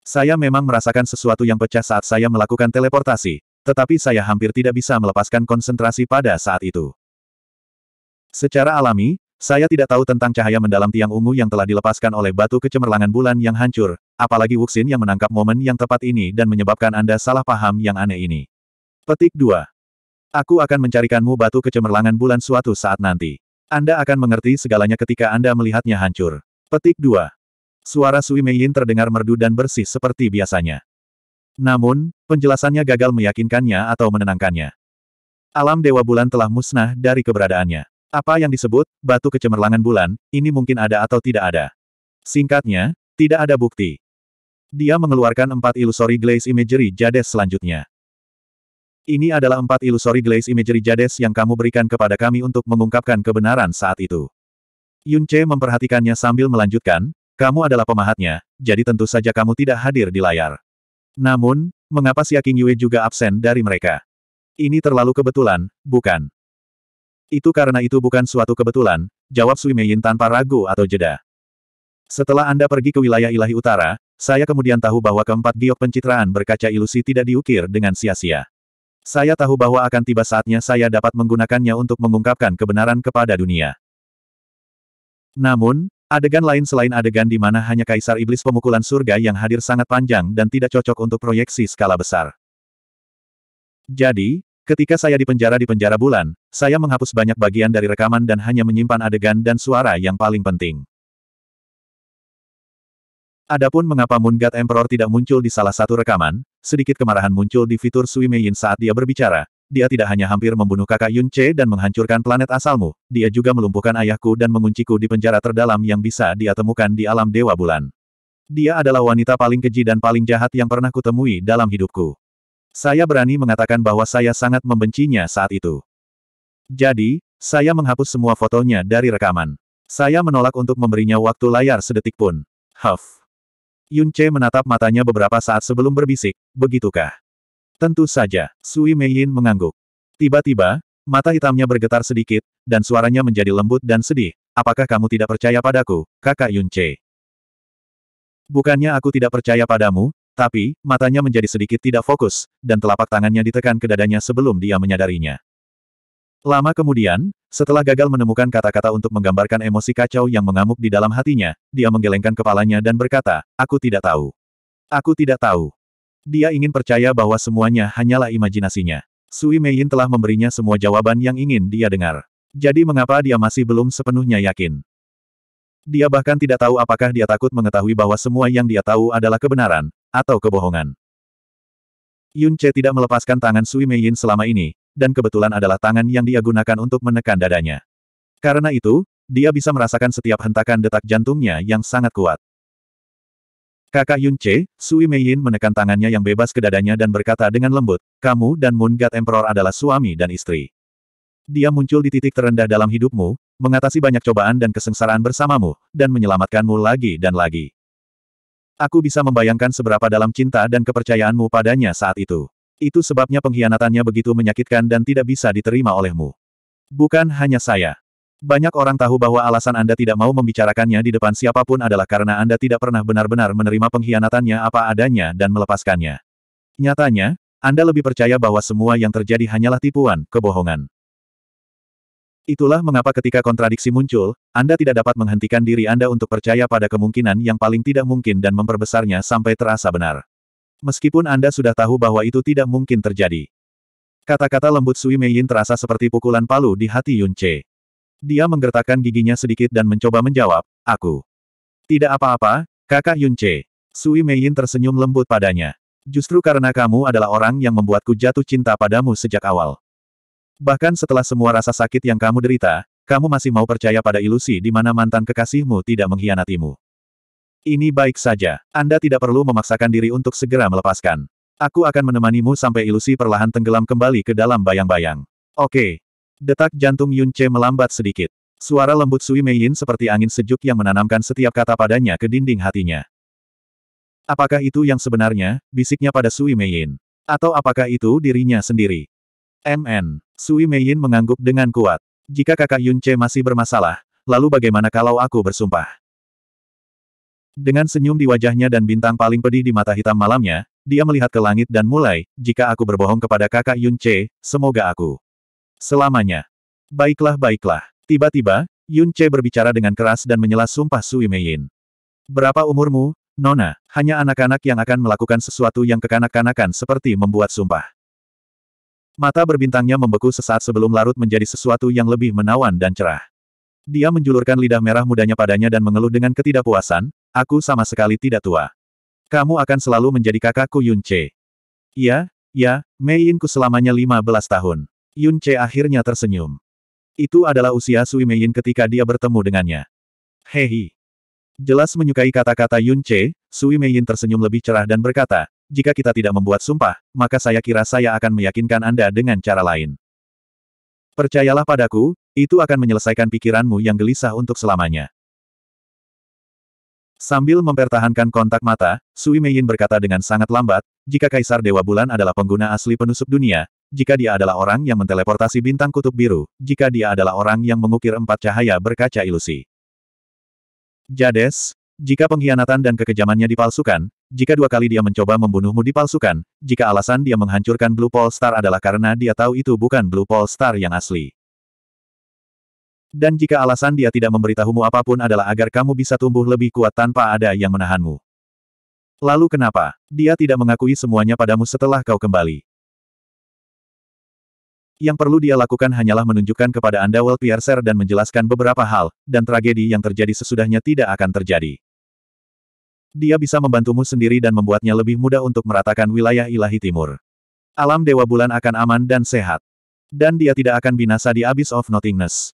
Saya memang merasakan sesuatu yang pecah saat saya melakukan teleportasi, tetapi saya hampir tidak bisa melepaskan konsentrasi pada saat itu. Secara alami, saya tidak tahu tentang cahaya mendalam tiang ungu yang telah dilepaskan oleh batu kecemerlangan bulan yang hancur, apalagi Wuxin yang menangkap momen yang tepat ini dan menyebabkan Anda salah paham yang aneh ini. Petik 2. Aku akan mencarikanmu batu kecemerlangan bulan suatu saat nanti. Anda akan mengerti segalanya ketika Anda melihatnya hancur. Petik 2. Suara Sui Meiyin terdengar merdu dan bersih seperti biasanya. Namun, penjelasannya gagal meyakinkannya atau menenangkannya. Alam Dewa Bulan telah musnah dari keberadaannya. Apa yang disebut, batu kecemerlangan bulan, ini mungkin ada atau tidak ada. Singkatnya, tidak ada bukti. Dia mengeluarkan empat ilusori glaze imagery jades selanjutnya. Ini adalah empat ilusori glaze imagery jades yang kamu berikan kepada kami untuk mengungkapkan kebenaran saat itu. Yun Che memperhatikannya sambil melanjutkan, kamu adalah pemahatnya, jadi tentu saja kamu tidak hadir di layar. Namun, mengapa Xia King Yue juga absen dari mereka? Ini terlalu kebetulan, bukan? Itu karena itu bukan suatu kebetulan, jawab Sui Mei Yin tanpa ragu atau jeda. Setelah Anda pergi ke wilayah ilahi utara, saya kemudian tahu bahwa keempat giok pencitraan berkaca ilusi tidak diukir dengan sia-sia. Saya tahu bahwa akan tiba saatnya saya dapat menggunakannya untuk mengungkapkan kebenaran kepada dunia. Namun, adegan lain selain adegan di mana hanya kaisar iblis pemukulan surga yang hadir sangat panjang dan tidak cocok untuk proyeksi skala besar. Jadi, ketika saya dipenjara di penjara bulan, saya menghapus banyak bagian dari rekaman dan hanya menyimpan adegan dan suara yang paling penting. Adapun mengapa Moon God Emperor tidak muncul di salah satu rekaman, sedikit kemarahan muncul di fitur Sui Yin saat dia berbicara. Dia tidak hanya hampir membunuh kakak Yun Che dan menghancurkan planet asalmu, dia juga melumpuhkan ayahku dan mengunciku di penjara terdalam yang bisa dia temukan di alam Dewa Bulan. Dia adalah wanita paling keji dan paling jahat yang pernah kutemui dalam hidupku. Saya berani mengatakan bahwa saya sangat membencinya saat itu. Jadi, saya menghapus semua fotonya dari rekaman. Saya menolak untuk memberinya waktu layar sedetik pun. Huff. Yun Che menatap matanya beberapa saat sebelum berbisik, begitukah? Tentu saja, Sui Mei Yin mengangguk. Tiba-tiba, mata hitamnya bergetar sedikit, dan suaranya menjadi lembut dan sedih. Apakah kamu tidak percaya padaku, kakak Yun Che? Bukannya aku tidak percaya padamu, tapi, matanya menjadi sedikit tidak fokus, dan telapak tangannya ditekan ke dadanya sebelum dia menyadarinya. Lama kemudian, setelah gagal menemukan kata-kata untuk menggambarkan emosi kacau yang mengamuk di dalam hatinya, dia menggelengkan kepalanya dan berkata, Aku tidak tahu. Aku tidak tahu. Dia ingin percaya bahwa semuanya hanyalah imajinasinya. Sui Yin telah memberinya semua jawaban yang ingin dia dengar. Jadi mengapa dia masih belum sepenuhnya yakin? Dia bahkan tidak tahu apakah dia takut mengetahui bahwa semua yang dia tahu adalah kebenaran, atau kebohongan. Yun Che tidak melepaskan tangan Sui Yin selama ini, dan kebetulan adalah tangan yang dia gunakan untuk menekan dadanya. Karena itu, dia bisa merasakan setiap hentakan detak jantungnya yang sangat kuat. Kakak Yun Che, Sui Meiyin menekan tangannya yang bebas ke dadanya dan berkata dengan lembut, kamu dan Moon God Emperor adalah suami dan istri. Dia muncul di titik terendah dalam hidupmu, mengatasi banyak cobaan dan kesengsaraan bersamamu, dan menyelamatkanmu lagi dan lagi. Aku bisa membayangkan seberapa dalam cinta dan kepercayaanmu padanya saat itu. Itu sebabnya pengkhianatannya begitu menyakitkan dan tidak bisa diterima olehmu. Bukan hanya saya. Banyak orang tahu bahwa alasan Anda tidak mau membicarakannya di depan siapapun adalah karena Anda tidak pernah benar-benar menerima pengkhianatannya apa adanya dan melepaskannya. Nyatanya, Anda lebih percaya bahwa semua yang terjadi hanyalah tipuan, kebohongan. Itulah mengapa ketika kontradiksi muncul, Anda tidak dapat menghentikan diri Anda untuk percaya pada kemungkinan yang paling tidak mungkin dan memperbesarnya sampai terasa benar meskipun Anda sudah tahu bahwa itu tidak mungkin terjadi. Kata-kata lembut Sui Yin terasa seperti pukulan palu di hati Yun Che. Dia menggertakkan giginya sedikit dan mencoba menjawab, Aku. Tidak apa-apa, kakak Yun Che. Sui Meiyin tersenyum lembut padanya. Justru karena kamu adalah orang yang membuatku jatuh cinta padamu sejak awal. Bahkan setelah semua rasa sakit yang kamu derita, kamu masih mau percaya pada ilusi di mana mantan kekasihmu tidak mengkhianatimu. Ini baik saja. Anda tidak perlu memaksakan diri untuk segera melepaskan. Aku akan menemanimu sampai ilusi perlahan tenggelam kembali ke dalam bayang-bayang. Oke. Detak jantung Yun Che melambat sedikit. Suara lembut Sui Mei Yin seperti angin sejuk yang menanamkan setiap kata padanya ke dinding hatinya. Apakah itu yang sebenarnya, bisiknya pada Sui Mei Yin. Atau apakah itu dirinya sendiri? MN. Sui Mei Yin mengangguk dengan kuat. Jika kakak Yun Che masih bermasalah, lalu bagaimana kalau aku bersumpah? Dengan senyum di wajahnya dan bintang paling pedih di mata hitam malamnya, dia melihat ke langit dan mulai, jika aku berbohong kepada kakak Yun Che, semoga aku. Selamanya. Baiklah baiklah. Tiba-tiba, Yun Che berbicara dengan keras dan menyela sumpah Sui Yin. Berapa umurmu, Nona? Hanya anak-anak yang akan melakukan sesuatu yang kekanak-kanakan seperti membuat sumpah. Mata berbintangnya membeku sesaat sebelum larut menjadi sesuatu yang lebih menawan dan cerah. Dia menjulurkan lidah merah mudanya padanya dan mengeluh dengan ketidakpuasan, Aku sama sekali tidak tua. Kamu akan selalu menjadi kakakku Yun Che. Iya, ya, Mei Yin ku selamanya 15 tahun. Yun Che akhirnya tersenyum. Itu adalah usia Sui Mei Yin ketika dia bertemu dengannya. Hehi. Jelas menyukai kata-kata Yun Che, Sui Mei Yin tersenyum lebih cerah dan berkata, jika kita tidak membuat sumpah, maka saya kira saya akan meyakinkan Anda dengan cara lain. Percayalah padaku, itu akan menyelesaikan pikiranmu yang gelisah untuk selamanya. Sambil mempertahankan kontak mata, Sui Meiyin berkata dengan sangat lambat, jika Kaisar Dewa Bulan adalah pengguna asli penusuk dunia, jika dia adalah orang yang menteleportasi bintang kutub biru, jika dia adalah orang yang mengukir empat cahaya berkaca ilusi. Jades, jika pengkhianatan dan kekejamannya dipalsukan, jika dua kali dia mencoba membunuhmu dipalsukan, jika alasan dia menghancurkan Blue Pole Star adalah karena dia tahu itu bukan Blue Pole Star yang asli. Dan jika alasan dia tidak memberitahumu apapun adalah agar kamu bisa tumbuh lebih kuat tanpa ada yang menahanmu. Lalu kenapa? Dia tidak mengakui semuanya padamu setelah kau kembali. Yang perlu dia lakukan hanyalah menunjukkan kepada Anda Well Piercer dan menjelaskan beberapa hal, dan tragedi yang terjadi sesudahnya tidak akan terjadi. Dia bisa membantumu sendiri dan membuatnya lebih mudah untuk meratakan wilayah ilahi timur. Alam Dewa Bulan akan aman dan sehat. Dan dia tidak akan binasa di Abyss of Nothingness.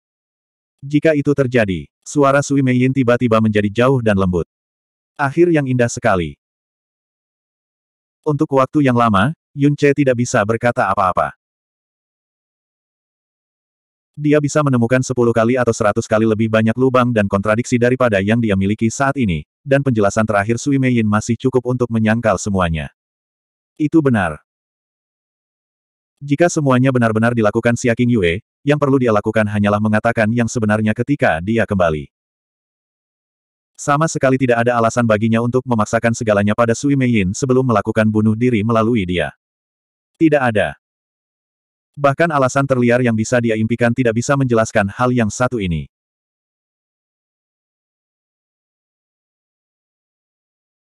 Jika itu terjadi, suara Sui Yin tiba-tiba menjadi jauh dan lembut. Akhir yang indah sekali. Untuk waktu yang lama, Yun Che tidak bisa berkata apa-apa. Dia bisa menemukan 10 kali atau 100 kali lebih banyak lubang dan kontradiksi daripada yang dia miliki saat ini, dan penjelasan terakhir Sui Yin masih cukup untuk menyangkal semuanya. Itu benar. Jika semuanya benar-benar dilakukan Qing Yue, yang perlu dia lakukan hanyalah mengatakan yang sebenarnya ketika dia kembali. Sama sekali tidak ada alasan baginya untuk memaksakan segalanya pada Sui Yin sebelum melakukan bunuh diri melalui dia. Tidak ada. Bahkan alasan terliar yang bisa dia impikan tidak bisa menjelaskan hal yang satu ini.